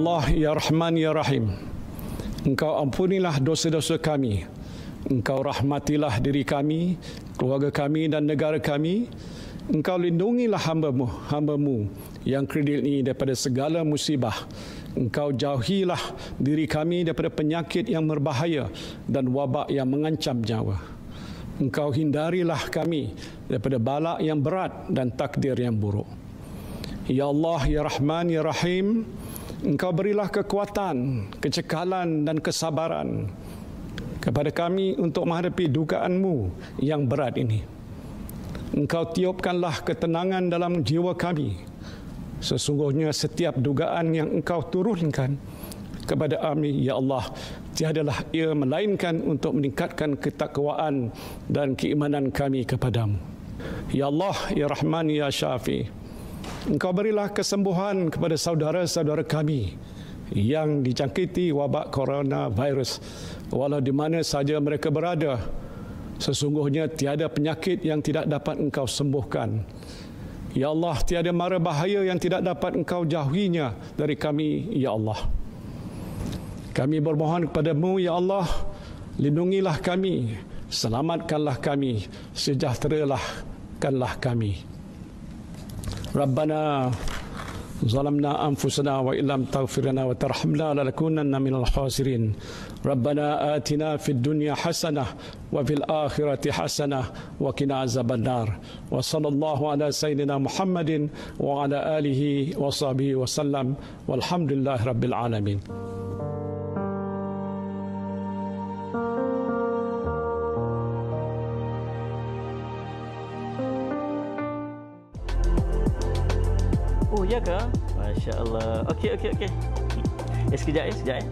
Allah ya Rahman ya Rahim Engkau ampunilah dosa-dosa kami Engkau rahmatilah diri kami Keluarga kami dan negara kami Engkau lindungilah hamba-Mu hamba yang kredit ini daripada segala musibah Engkau jauhilah diri kami daripada penyakit yang berbahaya dan wabak yang mengancam nyawa Engkau hindarilah kami daripada balak yang berat dan takdir yang buruk Ya Allah ya Rahman ya Rahim Engkau berilah kekuatan, kecekalan dan kesabaran kepada kami untuk menghadapi dugaanMu yang berat ini. Engkau tiupkanlah ketenangan dalam jiwa kami. Sesungguhnya setiap dugaan yang Engkau turunkan kepada kami, Ya Allah, tiadalah ia melainkan untuk meningkatkan ketakwaan dan keimanan kami kepadamu. Ya Allah, Ya Rahman, Ya Syafi'i, Engkau berilah kesembuhan kepada saudara-saudara kami yang dijangkiti wabak coronavirus walau di mana saja mereka berada. Sesungguhnya tiada penyakit yang tidak dapat engkau sembuhkan. Ya Allah, tiada mara bahaya yang tidak dapat engkau jauhinya dari kami, Ya Allah. Kami bermohon kepadamu, Ya Allah, lindungilah kami, selamatkanlah kami, sejahteralah kami. Sejahteralahkanlah kami. ربنا ظلمنا أنفسنا وإن لم تغفر لنا وترحمنا لنكونن من الخاسرين ربنا آتنا في الدنيا حسنة وفي الآخرة حسنة وقنا عذاب النار وصلى الله على سيدنا محمد وعلى آله وصحبه وسلم والحمد لله رب العالمين ya ke? Masya Allah. Okey, okey, okey. Eh, sekejap, eh, sekejap. Eh.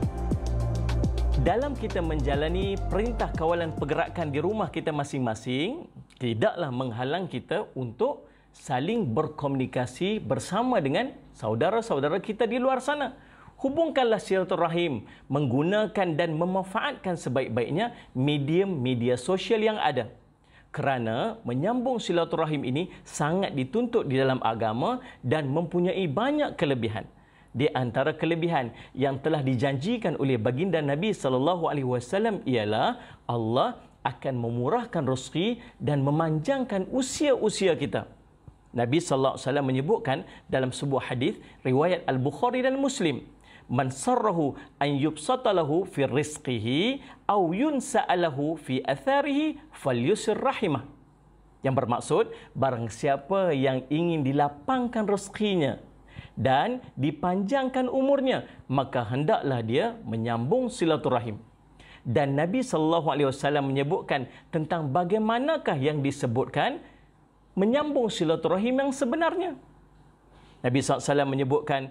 Dalam kita menjalani perintah kawalan pergerakan di rumah kita masing-masing, tidaklah menghalang kita untuk saling berkomunikasi bersama dengan saudara-saudara kita di luar sana. Hubungkanlah silaturahim menggunakan dan memanfaatkan sebaik-baiknya medium media sosial yang ada kerana menyambung silaturahim ini sangat dituntut di dalam agama dan mempunyai banyak kelebihan di antara kelebihan yang telah dijanjikan oleh baginda Nabi sallallahu alaihi wasallam ialah Allah akan memurahkan rezeki dan memanjangkan usia-usia kita. Nabi sallallahu alaihi wasallam menyebutkan dalam sebuah hadis riwayat Al-Bukhari dan Muslim man sarrahu an yubsatalahu fi rizqihi aw yunsa'alahu fi atharihi falyusir rahimah. Yang bermaksud barang siapa yang ingin dilapangkan rezekinya dan dipanjangkan umurnya maka hendaklah dia menyambung silaturahim. Dan Nabi sallallahu alaihi wasallam menyebutkan tentang bagaimanakah yang disebutkan menyambung silaturahim yang sebenarnya. Nabi Sallallahu Alaihi Wasallam menyebutkan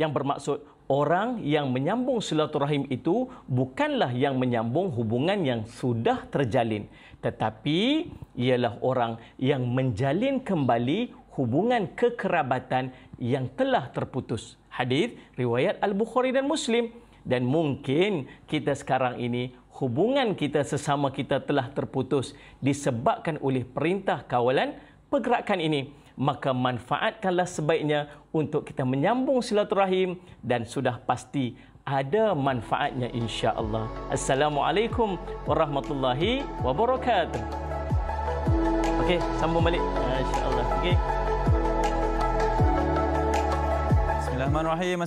yang bermaksud orang yang menyambung silaturahim itu bukanlah yang menyambung hubungan yang sudah terjalin tetapi ialah orang yang menjalin kembali hubungan kekerabatan yang telah terputus hadis riwayat al-Bukhari dan Muslim dan mungkin kita sekarang ini hubungan kita sesama kita telah terputus disebabkan oleh perintah kawalan pergerakan ini maka manfaatkanlah sebaiknya untuk kita menyambung silaturahim dan sudah pasti ada manfaatnya insya-Allah. Assalamualaikum warahmatullahi wabarakatuh. Okey, sambung balik. Insya-Allah. Okey. Bismillahirrahmanirrahim.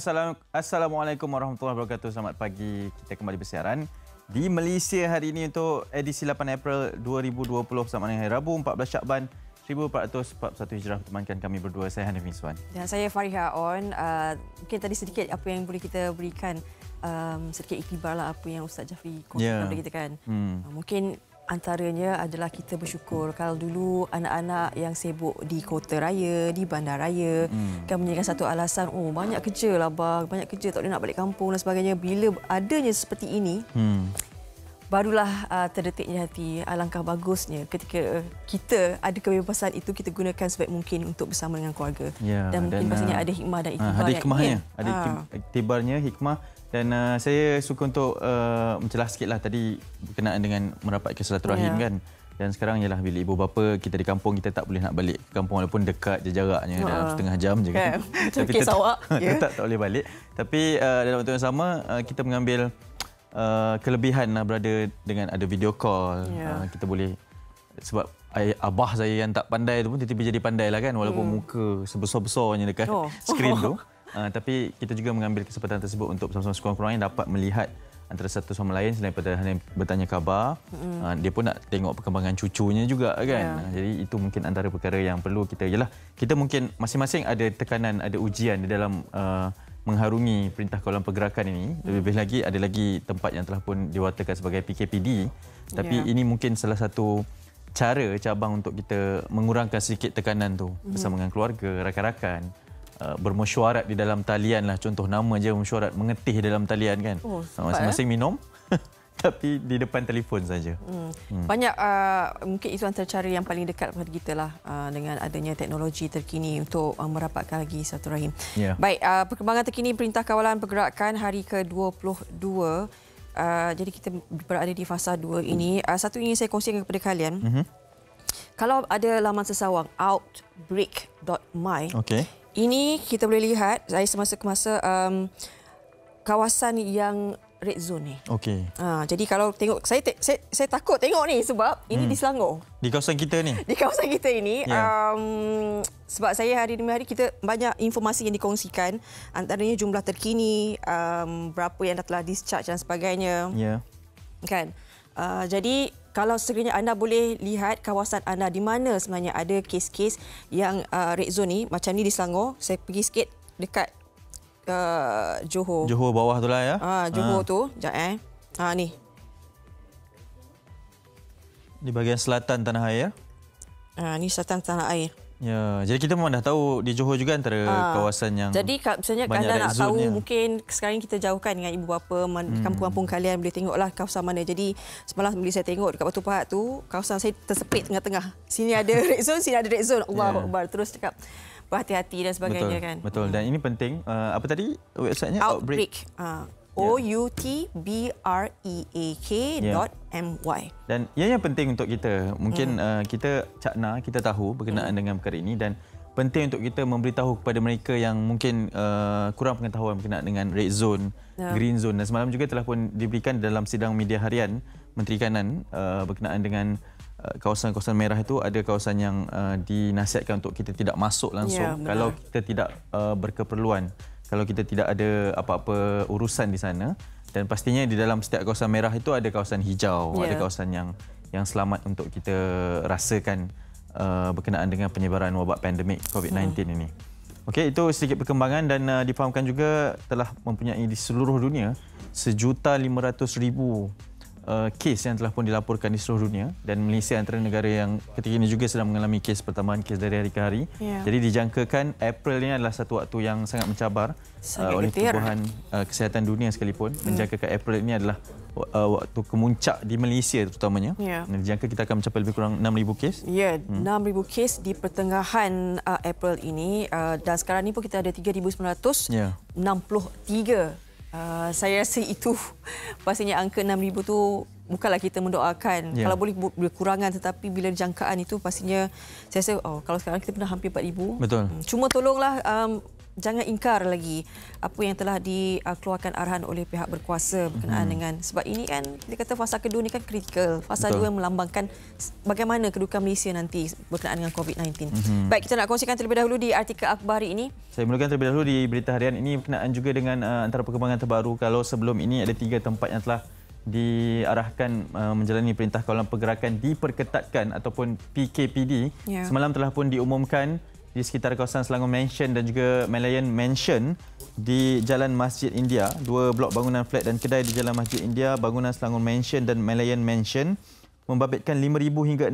Assalamualaikum warahmatullahi wabarakatuh. Selamat pagi. Kita kembali bersiaran di Malaysia hari ini untuk edisi 8 April 2020 sama dengan hari Rabu 14 Syakban 1441 Hijrah temankan kami berdua saya Hanif Miswan dan saya Fariha On uh, mungkin tadi sedikit apa yang boleh kita berikan um, sedikit iktibar lah apa yang Ustaz Jafri kongsikan yeah. kepada kita kan hmm. uh, mungkin antaranya adalah kita bersyukur kalau dulu anak-anak yang sibuk di kota raya, di bandar raya hmm. kan menjadikan satu alasan oh banyak kerja lah bang, banyak kerja tak boleh nak balik kampung dan sebagainya bila adanya seperti ini hmm barulah uh, terdetiknya hati alangkah uh, bagusnya ketika kita ada kebebasan itu kita gunakan sebaik mungkin untuk bersama dengan keluarga ya, dan mungkin dan, pastinya uh, ada hikmah dan uh, itibar ada hikmahnya ada ha. itibarnya hikmah dan uh, saya suka untuk uh, mencelah lah tadi berkenaan dengan merapat ke silaturahim ya. kan dan sekarang ialah bila ibu bapa kita di kampung kita tak boleh nak balik kampung walaupun dekat je jaraknya ha. dalam setengah jam je kan, kan. tapi tetap, tetap, yeah. tetap tak boleh balik tapi uh, dalam waktu yang sama uh, kita mengambil uh, kelebihan lah berada dengan ada video call. Yeah. Uh, kita boleh sebab abah saya yang tak pandai tu pun tiba-tiba jadi pandai lah kan walaupun hmm. muka sebesar-besarnya dekat oh. skrin tu. Oh. Uh, tapi kita juga mengambil kesempatan tersebut untuk sama-sama sekurang yang dapat melihat antara satu sama lain selain pada hanya bertanya khabar mm. uh, dia pun nak tengok perkembangan cucunya juga kan yeah. uh, jadi itu mungkin antara perkara yang perlu kita ialah kita mungkin masing-masing ada tekanan ada ujian di dalam uh, mengharungi perintah kawalan pergerakan ini lebih-lebih hmm. lagi ada lagi tempat yang telah pun diwatakan sebagai PKPD tapi yeah. ini mungkin salah satu cara cabang untuk kita mengurangkan sedikit tekanan tu hmm. bersama dengan keluarga rakan-rakan Uh, bermesyuarat di dalam talian lah contoh nama je mesyuarat mengetih dalam talian kan oh, uh, masing-masing eh? minum tapi di depan telefon saja. Hmm. Hmm. Banyak uh, mungkin isu antara cara yang paling dekat kepada kita lah uh, dengan adanya teknologi terkini untuk uh, merapatkan lagi satu rahim. Yeah. Baik, uh, perkembangan terkini Perintah Kawalan Pergerakan hari ke-22 Uh, jadi kita berada di fasa dua ini. Uh, satu ini saya kongsikan kepada kalian. Uh-huh. Kalau ada laman sesawang outbreak.my, okay. ini kita boleh lihat saya semasa ke masa um, kawasan yang red zone ni. Okey. Ha, jadi kalau tengok saya, te, saya saya takut tengok ni sebab ini hmm. di Selangor. Di kawasan kita ni. Di kawasan kita ini yeah. um, sebab saya hari demi hari kita banyak informasi yang dikongsikan antaranya jumlah terkini, um, berapa yang dah telah discharge dan sebagainya. Ya. Yeah. Kan? Uh, jadi kalau sekiranya anda boleh lihat kawasan anda di mana sebenarnya ada kes-kes yang uh, red zone ni macam ni di Selangor, saya pergi sikit dekat uh, Johor. Johor bawah tu lah ya. Ah, Johor ha. tu. Sekejap eh. Ha, ni. Di bahagian selatan tanah air. Ah, ni selatan tanah air. Ya, jadi kita memang dah tahu di Johor juga antara ha. kawasan yang Jadi misalnya kalau nak tahu ya. mungkin sekarang kita jauhkan dengan ibu bapa hmm. kampung-kampung kalian boleh tengoklah kawasan mana. Jadi semalam bila saya tengok dekat Batu Pahat tu, kawasan saya tersepit tengah-tengah. Sini ada red zone, sini ada red zone. Ya. Allahuakbar yeah. terus cakap berhati-hati dan sebagainya betul, kan. Betul. Dan hmm. ini penting. Uh, apa tadi websitenya? Outbreak. Uh, ya. O U T B R E A K ya. dot M Y. Dan yang yang penting untuk kita mungkin mm. uh, kita cakna kita tahu berkenaan mm. dengan perkara ini dan penting untuk kita memberitahu kepada mereka yang mungkin uh, kurang pengetahuan berkenaan dengan red zone, yeah. green zone. Dan semalam juga telah pun diberikan dalam sidang media harian Menteri Kanan uh, berkenaan dengan Uh, kawasan-kawasan merah itu ada kawasan yang uh, dinasihatkan untuk kita tidak masuk ya, langsung ya, kalau kita tidak uh, berkeperluan kalau kita tidak ada apa-apa urusan di sana dan pastinya di dalam setiap kawasan merah itu ada kawasan hijau ya. ada kawasan yang yang selamat untuk kita rasakan uh, berkenaan dengan penyebaran wabak pandemik COVID-19 hmm. ini. Okey itu sedikit perkembangan dan uh, difahamkan juga telah mempunyai di seluruh dunia sejuta lima ratus ribu uh, kes yang telah pun dilaporkan di seluruh dunia dan Malaysia antara negara yang ketika ini juga sedang mengalami kes pertambahan kes dari hari ke hari. Yeah. Jadi dijangkakan April ini adalah satu waktu yang sangat mencabar uh, oleh tubuhan uh, eh, kesihatan dunia sekalipun. Hmm. Menjangkakan April ini adalah uh, waktu kemuncak di Malaysia terutamanya. Yeah. Dijangka kita akan mencapai lebih kurang 6,000 kes. Ya, yeah, hmm. 6,000 kes di pertengahan uh, April ini uh, dan sekarang ini pun kita ada 3,963 yeah. Ya. Ah, saya rasa itu pastinya angka 6000 tu bukanlah kita mendoakan yeah. kalau boleh berkurangan tetapi bila jangkaan itu pastinya saya rasa oh kalau sekarang kita pernah hampir 4000 betul hmm, cuma tolonglah um, jangan ingkar lagi apa yang telah dikeluarkan arahan oleh pihak berkuasa berkenaan hmm. dengan sebab ini kan kita kata fasa kedua ini kan kritikal fasa Betul. dua melambangkan bagaimana kedudukan Malaysia nanti berkenaan dengan COVID-19. Hmm. Baik kita nak kongsikan terlebih dahulu di artikel akhbar ini. Saya mulakan terlebih dahulu di berita harian ini berkenaan juga dengan uh, antara perkembangan terbaru kalau sebelum ini ada tiga tempat yang telah diarahkan uh, menjalani perintah kawalan pergerakan diperketatkan ataupun PKPD yeah. semalam telah pun diumumkan di sekitar kawasan Selangor Mansion dan juga Malayan Mansion di Jalan Masjid India. Dua blok bangunan flat dan kedai di Jalan Masjid India, bangunan Selangor Mansion dan Malayan Mansion membabitkan 5,000 hingga 6,000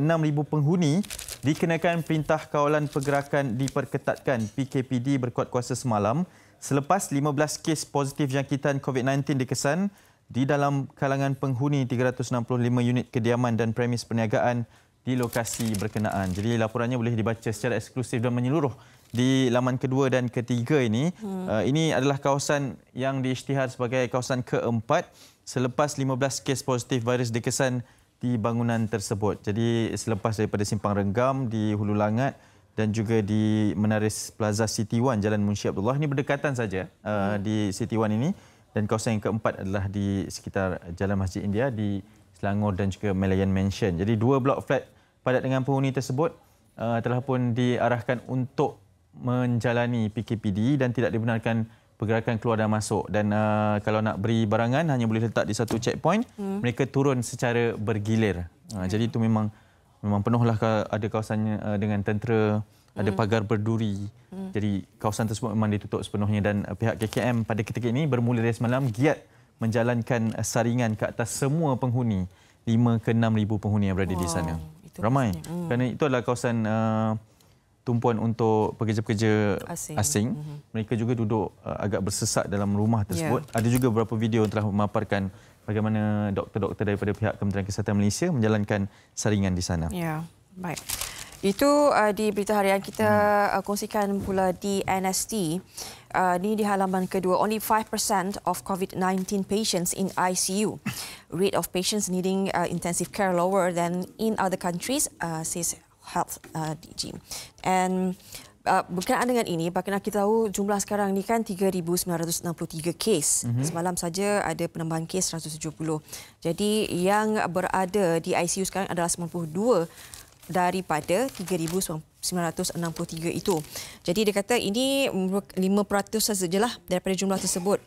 penghuni dikenakan perintah kawalan pergerakan diperketatkan PKPD berkuat kuasa semalam selepas 15 kes positif jangkitan COVID-19 dikesan di dalam kalangan penghuni 365 unit kediaman dan premis perniagaan di lokasi berkenaan. Jadi laporannya boleh dibaca secara eksklusif dan menyeluruh di laman kedua dan ketiga ini. Hmm. Uh, ini adalah kawasan yang diisytihar sebagai kawasan keempat selepas 15 kes positif virus dikesan di bangunan tersebut. Jadi selepas daripada Simpang Renggam di Hulu Langat dan juga di Menaris Plaza City One Jalan Munshi Abdullah ini berdekatan saja uh, hmm. di City One ini dan kawasan yang keempat adalah di sekitar Jalan Masjid India di Selangor dan juga Malayan Mansion. Jadi dua blok flat padat dengan penghuni tersebut uh, telah pun diarahkan untuk menjalani PKPD dan tidak dibenarkan pergerakan keluar dan masuk dan uh, kalau nak beri barangan hanya boleh letak di satu checkpoint hmm. mereka turun secara bergilir. Uh, hmm. jadi itu memang memang penuhlah ada kawasannya uh, dengan tentera ada hmm. pagar berduri. Hmm. Jadi kawasan tersebut memang ditutup sepenuhnya dan uh, pihak KKM pada ketika ini bermula dari semalam giat menjalankan uh, saringan ke atas semua penghuni 5 ke ribu penghuni yang berada wow. di sana itu. Ramai. Hmm. Kerana itu adalah kawasan uh, tumpuan untuk pekerja-pekerja asing. asing. Hmm. Mereka juga duduk uh, agak bersesak dalam rumah ya. tersebut. Yeah. Ada juga beberapa video yang telah memaparkan bagaimana doktor-doktor daripada pihak Kementerian Kesihatan Malaysia menjalankan saringan di sana. Ya, yeah. baik. Itu uh, di berita harian kita hmm. uh, kongsikan pula di NST uh, ni di halaman kedua only 5% of COVID-19 patients in ICU. Rate of patients needing uh, intensive care lower than in other countries uh, says health uh, DG. And Uh, berkenaan dengan ini, bagaimana kita tahu jumlah sekarang ini kan 3,963 kes. Mm-hmm. Semalam saja ada penambahan kes 170. Jadi yang berada di ICU sekarang adalah 92 daripada 963 itu. Jadi dia kata ini 5% sajalah daripada jumlah tersebut.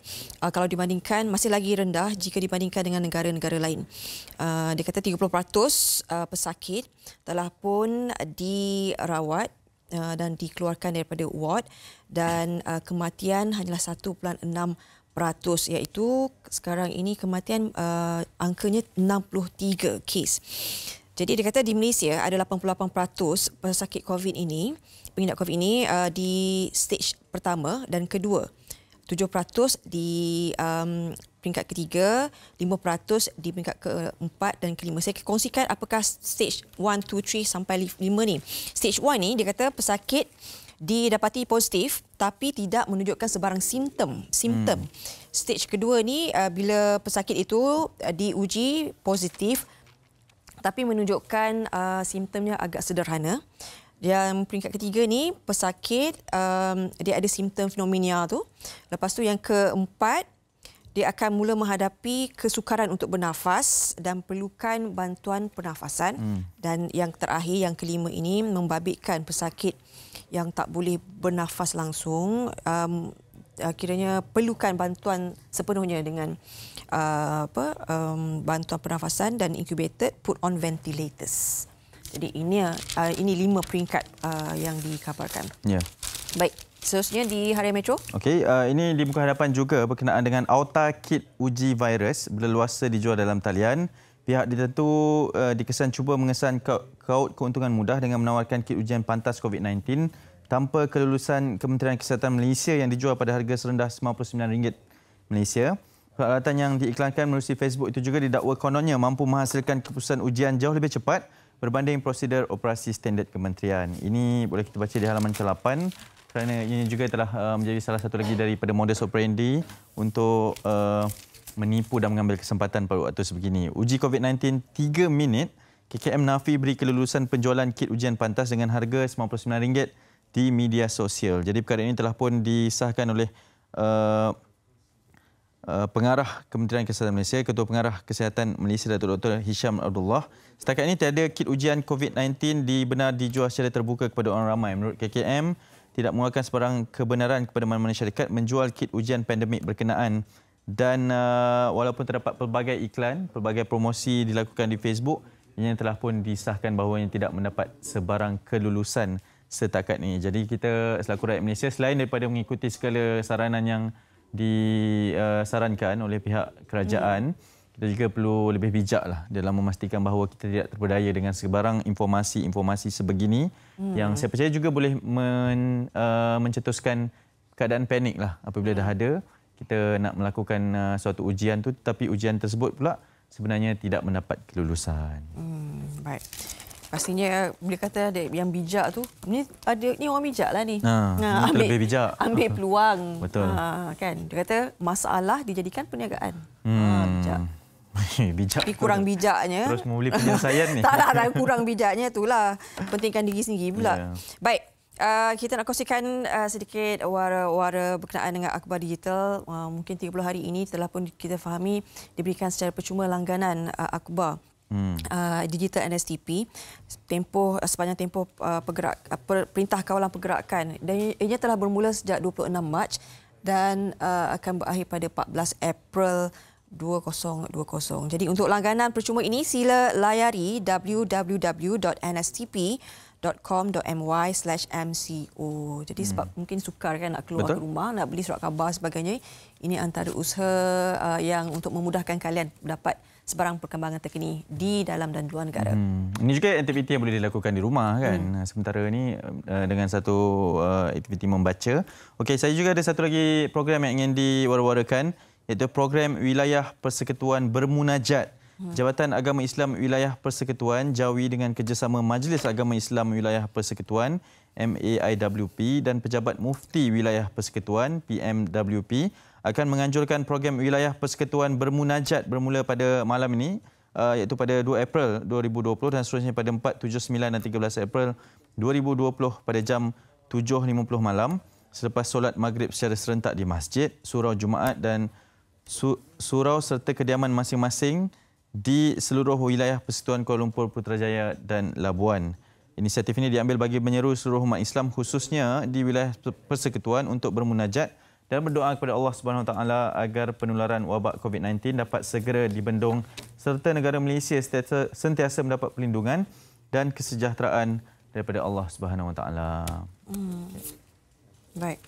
Uh, kalau dibandingkan masih lagi rendah jika dibandingkan dengan negara-negara lain. Uh, dia kata 30% uh, ah, pesakit telah pun dirawat dan dikeluarkan daripada ward dan uh, kematian hanyalah 1.6% iaitu sekarang ini kematian uh, angkanya 63 kes. Jadi dia kata di Malaysia ada 88% pesakit COVID ini, pengidap COVID ini uh, di stage pertama dan kedua. 7% di um, peringkat ketiga, 5% di peringkat keempat dan kelima. Saya kongsikan apakah stage 1, 2, 3 sampai 5 ni. Stage 1 ni dia kata pesakit didapati positif tapi tidak menunjukkan sebarang simptom. Simptom. Hmm. Stage kedua ni uh, bila pesakit itu uh, diuji positif tapi menunjukkan uh, simptomnya agak sederhana. Yang peringkat ketiga ni pesakit um, dia ada simptom fenomenia tu. Lepas tu yang keempat dia akan mula menghadapi kesukaran untuk bernafas dan perlukan bantuan pernafasan hmm. dan yang terakhir yang kelima ini membabitkan pesakit yang tak boleh bernafas langsung um, uh, kiranya perlukan bantuan sepenuhnya dengan uh, apa um, bantuan pernafasan dan incubated put on ventilators. Jadi ini uh, uh ini lima peringkat uh, yang dikabarkan. Ya. Yeah. Baik. Seterusnya di Harian Metro. Okey, uh, ini di muka hadapan juga berkenaan dengan Auta Kit Uji Virus berleluasa dijual dalam talian. Pihak ditentu uh, dikesan cuba mengesan kaut keuntungan mudah dengan menawarkan kit ujian pantas COVID-19 tanpa kelulusan Kementerian Kesihatan Malaysia yang dijual pada harga serendah RM99 Malaysia. Peralatan yang diiklankan melalui Facebook itu juga didakwa kononnya mampu menghasilkan keputusan ujian jauh lebih cepat berbanding prosedur operasi standard kementerian. Ini boleh kita baca di halaman 8 kerana ini juga telah uh, menjadi salah satu lagi daripada modus operandi untuk uh, menipu dan mengambil kesempatan pada waktu sebegini. Uji COVID-19 3 minit, KKM Nafi beri kelulusan penjualan kit ujian pantas dengan harga RM99 di media sosial. Jadi perkara ini telah pun disahkan oleh uh, uh, pengarah Kementerian Kesihatan Malaysia, Ketua Pengarah Kesihatan Malaysia Datuk Dr. Hisham Abdullah. Setakat ini tiada kit ujian COVID-19 dibenar dijual secara terbuka kepada orang ramai. Menurut KKM, tidak mengeluarkan sebarang kebenaran kepada mana-mana syarikat menjual kit ujian pandemik berkenaan dan uh, walaupun terdapat pelbagai iklan, pelbagai promosi dilakukan di Facebook, ini telah pun disahkan bahawa yang tidak mendapat sebarang kelulusan setakat ini. Jadi kita selaku rakyat Malaysia selain daripada mengikuti segala saranan yang disarankan uh, oleh pihak kerajaan, hmm. kita juga perlu lebih bijaklah dalam memastikan bahawa kita tidak terpedaya dengan sebarang informasi-informasi sebegini hmm. yang saya percaya juga boleh men, uh, mencetuskan keadaan panik lah apabila hmm. dah ada kita nak melakukan uh, suatu ujian tu tapi ujian tersebut pula sebenarnya tidak mendapat kelulusan. Hmm, baik. Pastinya bila kata ada yang bijak tu, ni ada ni orang bijaklah ni. Ha, ha ambil, lebih bijak. Ambil peluang. Betul. Ha, kan. Dia kata masalah dijadikan perniagaan. Ha, hmm. Ha, bijak. bijak Tapi kurang tu. bijaknya. Terus membeli penyelesaian ni. Taklah, tak, kurang bijaknya itulah. Pentingkan diri sendiri pula. Yeah. Baik, uh, kita nak kongsikan uh, sedikit wara-wara berkenaan dengan akhbar digital. Uh, mungkin 30 hari ini telah pun kita fahami diberikan secara percuma langganan uh, akhbar hmm. uh, digital NSTP tempoh ah, sepanjang tempoh uh, pergerak uh, per, perintah kawalan pergerakan dan ianya telah bermula sejak 26 Mac dan uh, akan berakhir pada 14 April 2020. Jadi untuk langganan percuma ini sila layari www.nstp .com.my MCO. Jadi hmm. sebab mungkin sukar kan nak keluar ke rumah, nak beli surat khabar sebagainya. Ini antara usaha uh, yang untuk memudahkan kalian dapat sebarang perkembangan terkini di dalam dan luar negara. Hmm. Ini juga aktiviti yang boleh dilakukan di rumah kan. Hmm. Sementara ini eh, dengan satu uh, aktiviti membaca. Okey, saya juga ada satu lagi program yang ingin diwar-warakan iaitu program Wilayah Persekutuan Bermunajat. Hmm. Jabatan Agama Islam Wilayah Persekutuan Jawi dengan kerjasama Majlis Agama Islam Wilayah Persekutuan MAIWP dan Pejabat Mufti Wilayah Persekutuan PMWP akan menganjurkan program wilayah persekutuan bermunajat bermula pada malam ini uh, iaitu pada 2 April 2020 dan seterusnya pada 4, 7, 9 dan 13 April 2020 pada jam 7.50 malam selepas solat maghrib secara serentak di masjid, surau Jumaat dan surau serta kediaman masing-masing di seluruh wilayah Persekutuan Kuala Lumpur, Putrajaya dan Labuan. Inisiatif ini diambil bagi menyeru seluruh umat Islam khususnya di wilayah persekutuan untuk bermunajat dan berdoa kepada Allah Subhanahu Wa taala agar penularan wabak COVID-19 dapat segera dibendung serta negara Malaysia sentiasa mendapat perlindungan dan kesejahteraan daripada Allah Subhanahu Wa taala. Hmm. Baik.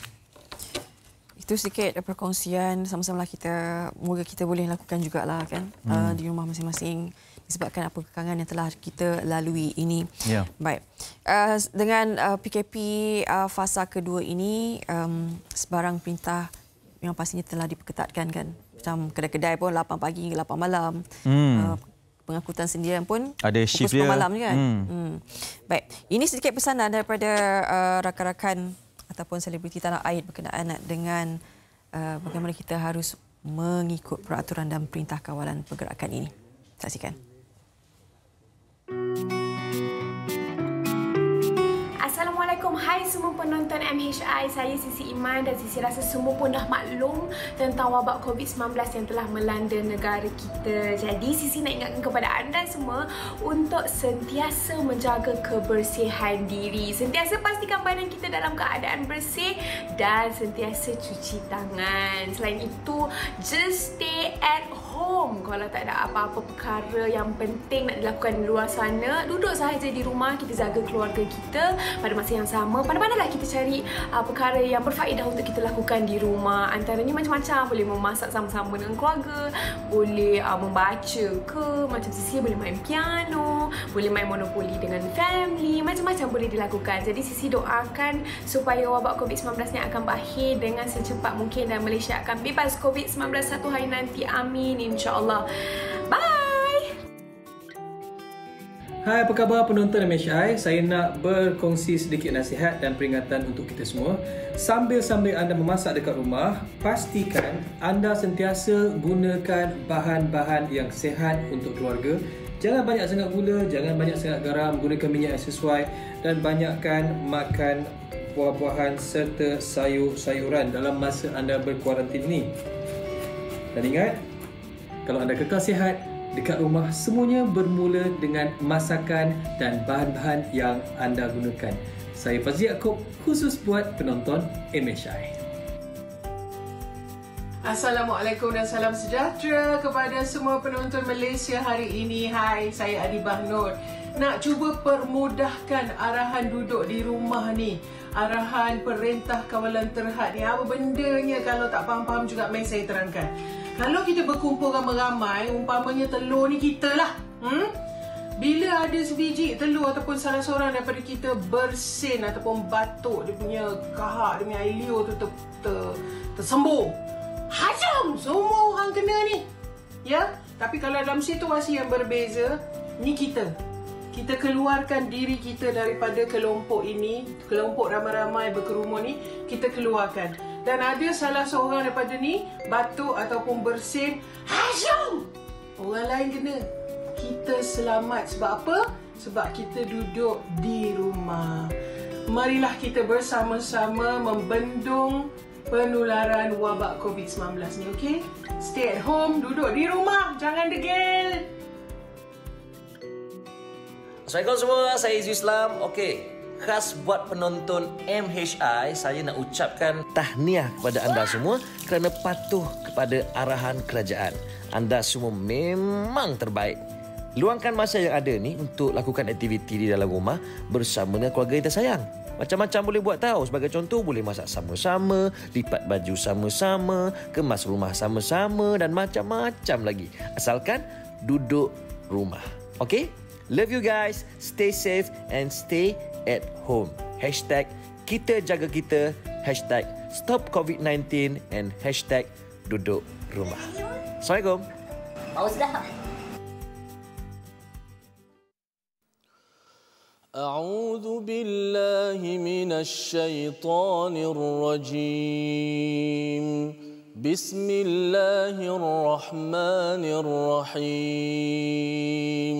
Itu sikit perkongsian sama-sama kita moga kita boleh lakukan juga lah kan hmm. uh, di rumah masing-masing disebabkan apa kekangan yang telah kita lalui ini. Yeah. Baik uh, dengan uh, PKP uh, fasa kedua ini um, sebarang perintah yang pastinya telah diperketatkan kan macam kedai-kedai pun 8 pagi hingga 8 malam hmm. uh, pengangkutan sendirian pun ada shift dia malam kan hmm. Hmm. baik ini sedikit pesanan daripada uh, rakan-rakan ataupun selebriti tanah air berkenaan dengan uh, bagaimana kita harus mengikut peraturan dan perintah kawalan pergerakan ini saksikan thank you hai semua penonton MHI Saya Sisi Iman dan Sisi rasa semua pun dah maklum Tentang wabak COVID-19 yang telah melanda negara kita Jadi Sisi nak ingatkan kepada anda semua Untuk sentiasa menjaga kebersihan diri Sentiasa pastikan badan kita dalam keadaan bersih Dan sentiasa cuci tangan Selain itu, just stay at home home kalau tak ada apa-apa perkara yang penting nak dilakukan di luar sana duduk sahaja di rumah kita jaga keluarga kita pada masa yang sama pada mana lah kita cari uh, perkara yang berfaedah untuk kita lakukan di rumah antaranya macam-macam boleh memasak sama-sama dengan keluarga boleh uh, membaca ke macam sisi boleh main piano boleh main monopoli dengan family macam-macam boleh dilakukan jadi sisi doakan supaya wabak COVID-19 ni akan berakhir dengan secepat mungkin dan Malaysia akan bebas COVID-19 satu hari nanti amin insyaAllah. Bye! Hai, apa khabar penonton MHI? Saya nak berkongsi sedikit nasihat dan peringatan untuk kita semua. Sambil-sambil anda memasak dekat rumah, pastikan anda sentiasa gunakan bahan-bahan yang sehat untuk keluarga. Jangan banyak sangat gula, jangan banyak sangat garam, gunakan minyak yang sesuai dan banyakkan makan buah-buahan serta sayur-sayuran dalam masa anda berkuarantin ini. Dan ingat, kalau anda kekal sihat, dekat rumah semuanya bermula dengan masakan dan bahan-bahan yang anda gunakan. Saya Fazli Yaakob, khusus buat penonton MHI. Assalamualaikum dan salam sejahtera kepada semua penonton Malaysia hari ini. Hai, saya Adi Bahnur. Nak cuba permudahkan arahan duduk di rumah ni. Arahan perintah kawalan terhad ni. Apa bendanya kalau tak faham-faham juga main saya terangkan. Kalau kita berkumpul ramai-ramai, umpamanya telur ni kita lah. Hmm? Bila ada sebiji telur ataupun salah seorang daripada kita bersin ataupun batuk dia punya kahak, dia punya air liur tu ter, ter, tersembur. Hajam! Semua orang kena ni. Ya? Tapi kalau dalam situasi yang berbeza, ni kita. Kita keluarkan diri kita daripada kelompok ini, kelompok ramai-ramai berkerumun ni, kita keluarkan dan ada salah seorang daripada ni batuk ataupun bersin hajung orang lain kena kita selamat sebab apa sebab kita duduk di rumah marilah kita bersama-sama membendung penularan wabak COVID-19 ni, Okay? Stay at home, duduk di rumah, jangan degil! Assalamualaikum semua, saya Izu Islam. Okey, khas buat penonton MHI, saya nak ucapkan tahniah kepada anda semua kerana patuh kepada arahan kerajaan. Anda semua memang terbaik. Luangkan masa yang ada ni untuk lakukan aktiviti di dalam rumah bersama dengan keluarga kita sayang. Macam-macam boleh buat tahu. Sebagai contoh, boleh masak sama-sama, lipat baju sama-sama, kemas rumah sama-sama dan macam-macam lagi. Asalkan duduk rumah. Okay? Love you guys. Stay safe and stay at home. Hashtag kita jaga kita. Hashtag stop COVID-19. And hashtag duduk rumah. Assalamualaikum. Bawa sedap. أعوذ بالله من الشيطان الرجيم بسم الله الرحمن الرحيم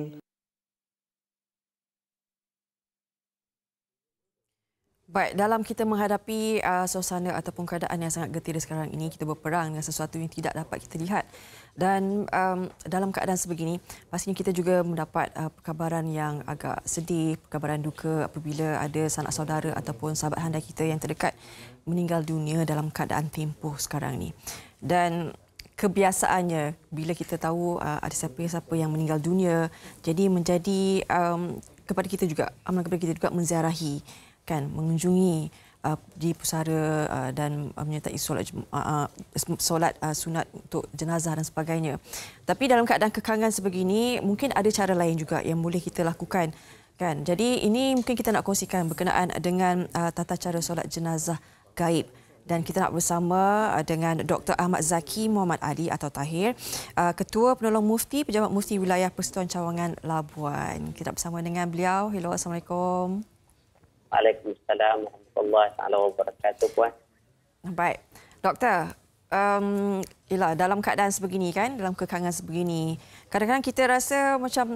Baik, dalam kita menghadapi uh, suasana ataupun keadaan yang sangat getir sekarang ini, kita berperang dengan sesuatu yang tidak dapat kita lihat. Dan um, dalam keadaan sebegini, pastinya kita juga mendapat uh, perkabaran yang agak sedih, perkabaran duka apabila ada sanak saudara ataupun sahabat handa kita yang terdekat meninggal dunia dalam keadaan tempoh sekarang ini. Dan kebiasaannya bila kita tahu uh, ada siapa-siapa yang meninggal dunia, jadi menjadi um, kepada kita juga, amalan kepada kita juga menziarahi kan mengunjungi uh, di pusara uh, dan uh, menyertai solat uh, uh solat uh, sunat untuk jenazah dan sebagainya. Tapi dalam keadaan kekangan sebegini mungkin ada cara lain juga yang boleh kita lakukan kan. Jadi ini mungkin kita nak kongsikan berkenaan dengan uh, tata cara solat jenazah gaib dan kita nak bersama uh, dengan Dr. Ahmad Zaki Muhammad Ali atau Tahir, uh, Ketua Penolong Mufti Pejabat Mufti Wilayah Persatuan Cawangan Labuan. Kita bersama dengan beliau. Hello, Assalamualaikum. Waalaikumsalam warahmatullahi taala Baik. Doktor, um, ialah dalam keadaan sebegini kan, dalam kekangan sebegini, kadang-kadang kita rasa macam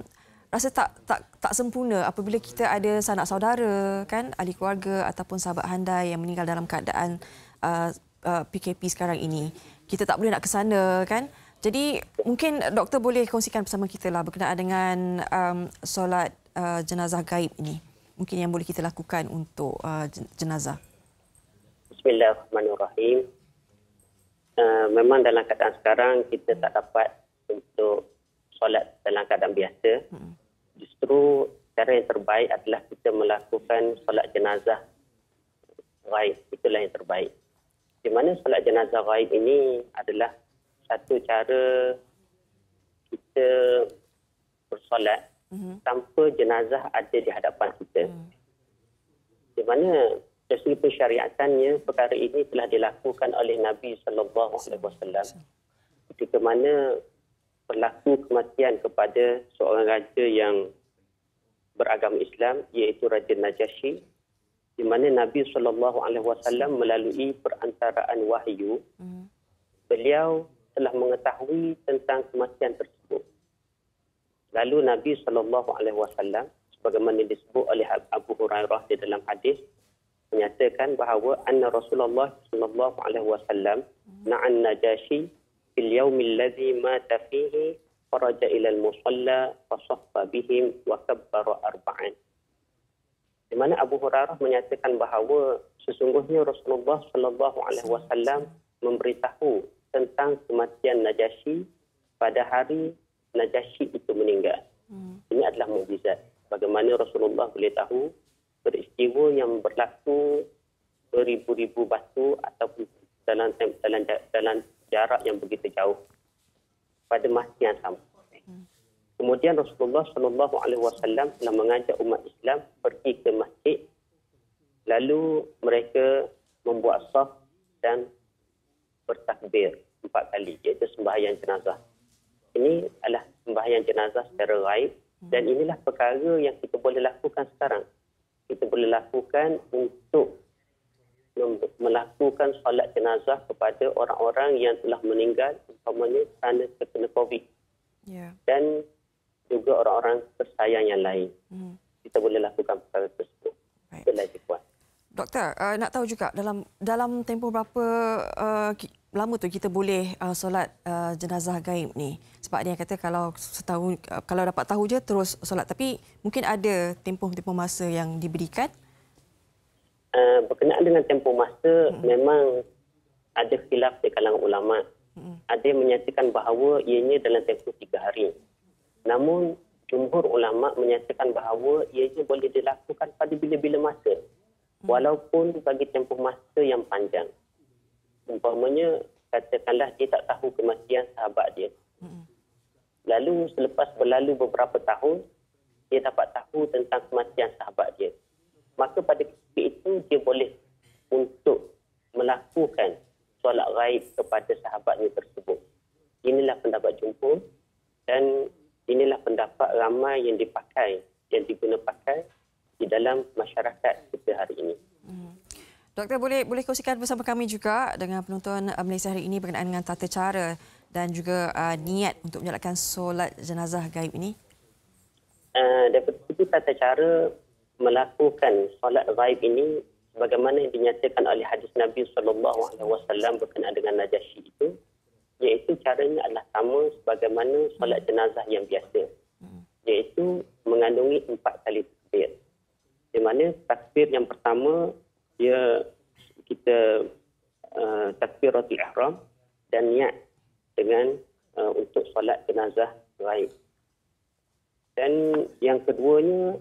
rasa tak tak tak sempurna apabila kita ada sanak saudara kan, ahli keluarga ataupun sahabat handai yang meninggal dalam keadaan uh, uh, PKP sekarang ini. Kita tak boleh nak ke sana kan. Jadi mungkin doktor boleh kongsikan bersama kita lah berkenaan dengan um, solat uh, jenazah gaib ini mungkin yang boleh kita lakukan untuk uh, jenazah? Bismillahirrahmanirrahim. Uh, memang dalam keadaan sekarang kita tak dapat untuk solat dalam keadaan biasa. Hmm. Justru cara yang terbaik adalah kita melakukan solat jenazah raib. Itulah yang terbaik. Di mana solat jenazah raib ini adalah satu cara kita bersolat mm-hmm. tanpa jenazah ada di hadapan kita. Mm. Di mana sesuai persyariatannya perkara ini telah dilakukan oleh Nabi sallallahu alaihi wasallam. di mana berlaku kematian kepada seorang raja yang beragama Islam iaitu Raja Najasyi di mana Nabi sallallahu alaihi wasallam melalui perantaraan wahyu mm. beliau telah mengetahui tentang kematian tersebut Lalu Nabi sallallahu alaihi wasallam sebagaimana disebut oleh Abu Hurairah di dalam hadis menyatakan bahawa anna Rasulullah sallallahu alaihi wasallam na'an najashi fil yaum allazi mata fihi faraja ila al musalla fa saffa bihim wa kabbara arba'an di mana Abu Hurairah menyatakan bahawa sesungguhnya Rasulullah sallallahu alaihi wasallam memberitahu tentang kematian Najashi pada hari Najasyi itu meninggal. Hmm. Ini adalah mukjizat. Bagaimana Rasulullah boleh tahu peristiwa yang berlaku beribu-ribu batu ataupun dalam, dalam dalam jarak yang begitu jauh pada masa yang sama. Hmm. Kemudian Rasulullah Shallallahu Alaihi Wasallam telah mengajak umat Islam pergi ke masjid, lalu mereka membuat saf dan bertakbir empat kali iaitu sembahyang jenazah. Hmm ini adalah sembahyang jenazah secara raib hmm. dan inilah perkara yang kita boleh lakukan sekarang. Kita boleh lakukan untuk melakukan solat jenazah kepada orang-orang yang telah meninggal umpamanya kerana terkena COVID. Yeah. Dan juga orang-orang tersayang yang lain. Hmm. Kita boleh lakukan perkara tersebut. Right. Itu lagi kuat. Doktor, uh, nak tahu juga dalam dalam tempoh berapa uh, lama tu kita boleh uh, solat uh, jenazah gaib ni sebab dia kata kalau setahu uh, kalau dapat tahu je terus solat tapi mungkin ada tempoh-tempoh masa yang diberikan uh, berkenaan dengan tempoh masa hmm. memang ada khilaf di kalangan ulama hmm. ada yang menyatakan bahawa ianya dalam tempoh tiga hari namun jumhur ulama menyatakan bahawa ianya boleh dilakukan pada bila-bila masa hmm. walaupun bagi tempoh masa yang panjang umpamanya katakanlah dia tak tahu kematian sahabat dia. Lalu selepas berlalu beberapa tahun, dia dapat tahu tentang kematian sahabat dia. Maka pada ketika itu, dia boleh untuk melakukan solat raib kepada sahabatnya tersebut. Inilah pendapat jumpul dan inilah pendapat ramai yang dipakai, yang digunakan pakai di dalam masyarakat kita hari ini. Mm-hmm. Doktor boleh boleh kongsikan bersama kami juga dengan penonton uh, Malaysia hari ini berkenaan dengan tata cara dan juga uh, niat untuk menjalankan solat jenazah gaib ini? Uh, daripada itu tata cara melakukan solat gaib ini bagaimana yang dinyatakan oleh hadis Nabi sallallahu alaihi wasallam berkenaan dengan Najasyi itu iaitu caranya adalah sama sebagaimana solat jenazah yang biasa hmm. iaitu mengandungi empat kali takbir di mana takbir yang pertama dia kita uh, takbiratul ihram dan niat dengan uh, untuk solat jenazah raib. Dan yang keduanya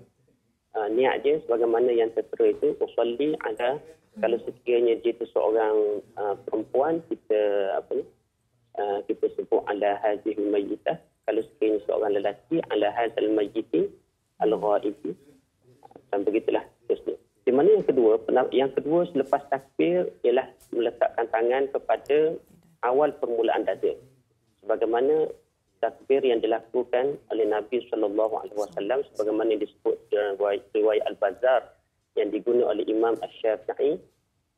uh, niat dia sebagaimana yang tertera itu usalli ada kalau sekiranya dia itu seorang uh, perempuan kita apa ni uh, kita sebut ala hazihi majidah. kalau sekiranya seorang lelaki ala hazal mayyiti al-ghaib mana yang kedua, yang kedua selepas takbir ialah meletakkan tangan kepada awal permulaan dada. Sebagaimana takbir yang dilakukan oleh Nabi SAW. alaihi sebagaimana yang disebut dalam riwayat Al-Bazzar yang digunakan oleh Imam Asy-Syafi'i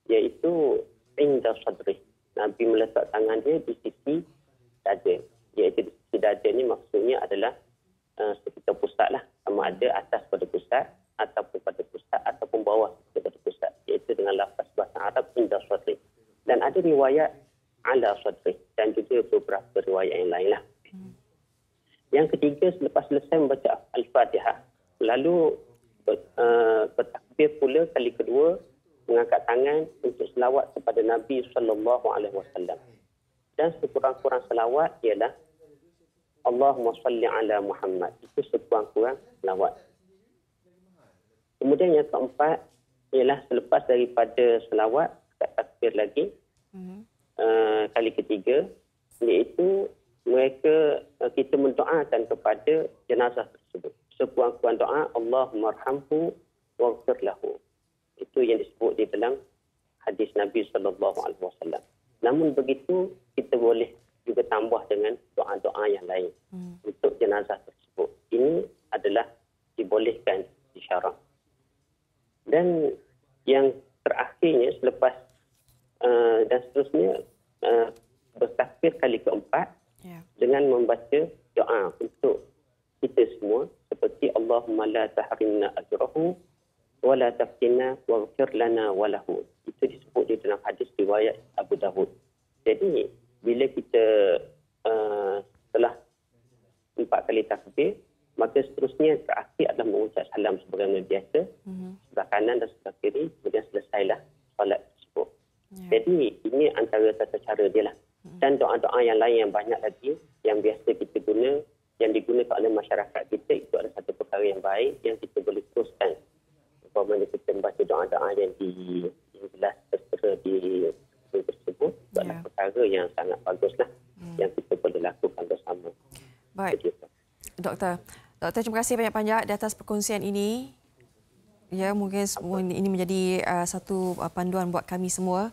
iaitu inda sadri. Nabi meletak tangan dia di sisi dada. Iaitu di sisi dada ini maksudnya adalah uh, sekitar pusat lah. Sama ada atas pada pusat riwayat ala sadri dan juga beberapa riwayat yang lainlah. Yang ketiga selepas selesai membaca al-Fatihah lalu eh, bertakbir pula kali kedua mengangkat tangan untuk selawat kepada Nabi sallallahu alaihi wasallam. Dan sekurang-kurang selawat ialah Allahumma salli ala Muhammad. Itu sekurang-kurang selawat. Kemudian yang keempat ialah selepas daripada selawat tak takbir lagi kali ketiga iaitu mereka eh, kita mendoakan kepada jenazah tersebut sepuan-puan doa Allahummarhamhu waghfir lahu itu yang disebut di dalam hadis Nabi sallallahu alaihi wasallam namun begitu kita boleh juga tambah dengan doa-doa yang lain hmm. untuk jenazah tersebut ini adalah dibolehkan di syarak dan yang terakhirnya selepas uh, dan seterusnya Uh, bertakbir kali keempat yeah. dengan membaca doa untuk kita semua seperti Allahumma la tahrimna ajrahu wa la taftina wa ghfir lana wa lahu. Itu disebut di dalam hadis riwayat Abu Dawud. Jadi bila kita uh, telah empat kali takbir maka seterusnya terakhir adalah mengucap salam sebagaimana biasa mm-hmm. sebelah kanan dan sebelah kiri kemudian selesailah Ya. Jadi ini antara tata cara dia lah. Hmm. Dan doa-doa yang lain yang banyak lagi yang biasa kita guna, yang digunakan oleh masyarakat kita itu adalah satu perkara yang baik yang kita boleh teruskan. Bagaimana kita membaca doa-doa yang di yang jelas tertera di tersebut itu ya. adalah perkara yang sangat bagus lah hmm. yang kita boleh lakukan bersama. Baik. Doktor, Doktor terima kasih banyak-banyak di atas perkongsian ini. Ya, mungkin semua ini menjadi uh, satu uh, panduan buat kami semua.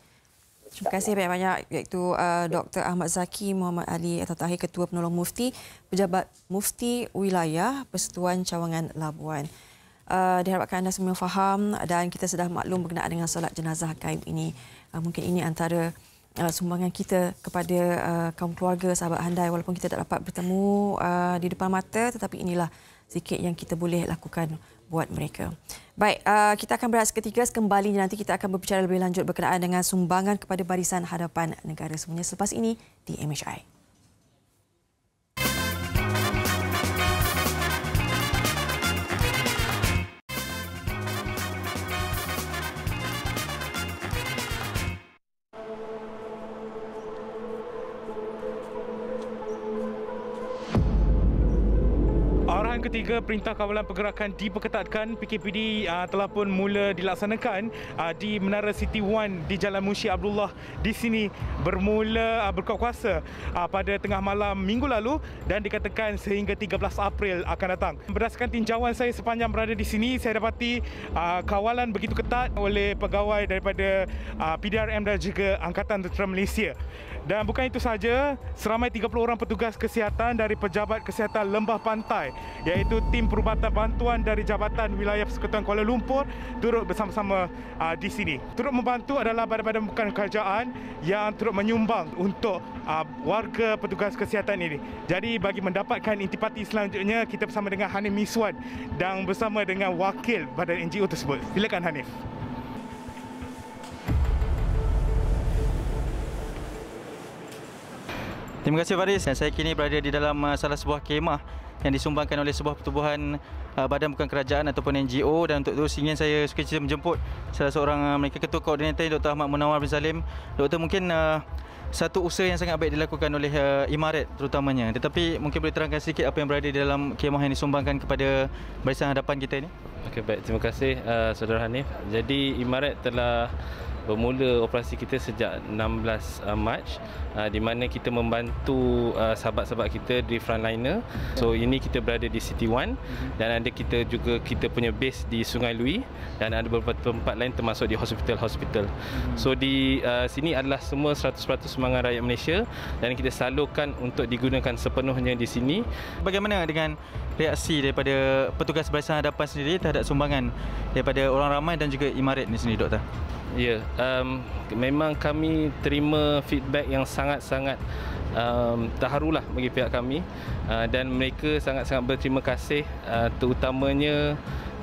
Terima kasih banyak-banyak iaitu uh, Dr. Ahmad Zaki Muhammad Ali atau Tahir Ketua Penolong Mufti Pejabat Mufti Wilayah Persetuan Cawangan Labuan. Uh, diharapkan anda semua faham dan kita sudah maklum berkenaan dengan solat jenazah kaim ini. Uh, mungkin ini antara uh, sumbangan kita kepada uh, kaum keluarga sahabat handai walaupun kita tak dapat bertemu uh, di depan mata tetapi inilah sikit yang kita boleh lakukan buat mereka. Baik, uh, kita akan berhasil ketiga. Kembali nanti kita akan berbicara lebih lanjut berkenaan dengan sumbangan kepada Barisan Hadapan Negara semuanya selepas ini di MHI. ketiga perintah kawalan pergerakan diperketatkan PKPD aa, ah, telah pun mula dilaksanakan aa, ah, di Menara City One di Jalan Munshi Abdullah di sini bermula aa, ah, berkuat kuasa aa, pada tengah malam minggu lalu dan dikatakan sehingga 13 April akan datang. Berdasarkan tinjauan saya sepanjang berada di sini, saya dapati aa, kawalan begitu ketat oleh pegawai daripada aa, PDRM dan juga Angkatan Tentera Malaysia. Dan bukan itu saja, seramai 30 orang petugas kesihatan dari Pejabat Kesihatan Lembah Pantai iaitu iaitu tim perubatan bantuan dari Jabatan Wilayah Persekutuan Kuala Lumpur turut bersama-sama uh, di sini. Turut membantu adalah badan-badan bukan kerajaan yang turut menyumbang untuk uh, warga petugas kesihatan ini. Jadi bagi mendapatkan intipati selanjutnya, kita bersama dengan Hanif Miswan dan bersama dengan wakil badan NGO tersebut. Silakan Hanif. Terima kasih Faris. Saya kini berada di dalam uh, salah sebuah kemah yang disumbangkan oleh sebuah pertubuhan uh, badan bukan kerajaan ataupun NGO dan untuk itu ingin saya suka cita menjemput salah seorang uh, mereka ketua koordinator Dr. Ahmad Munawar bin Salim Dr. mungkin uh, satu usaha yang sangat baik dilakukan oleh uh, Imarat terutamanya tetapi mungkin boleh terangkan sedikit apa yang berada di dalam kemah yang disumbangkan kepada barisan hadapan kita ini Okey baik terima kasih uh, saudara Hanif jadi Imarat telah bermula operasi kita sejak 16 uh, Mac uh, di mana kita membantu uh, sahabat-sahabat kita di frontliner so ini kita berada di City One mhm. dan ada kita juga kita punya base di Sungai Lui dan ada beberapa tempat lain termasuk di hospital-hospital mhm. so di sini adalah semua 100% semangat rakyat Malaysia dan kita salurkan untuk digunakan sepenuhnya di sini bagaimana dengan reaksi daripada petugas barisan hadapan sendiri terhadap sumbangan daripada orang ramai dan juga imarat ni sendiri doktor? Ya, um, memang kami terima feedback yang sangat-sangat um, terharulah bagi pihak kami uh, dan mereka sangat-sangat berterima kasih uh, terutamanya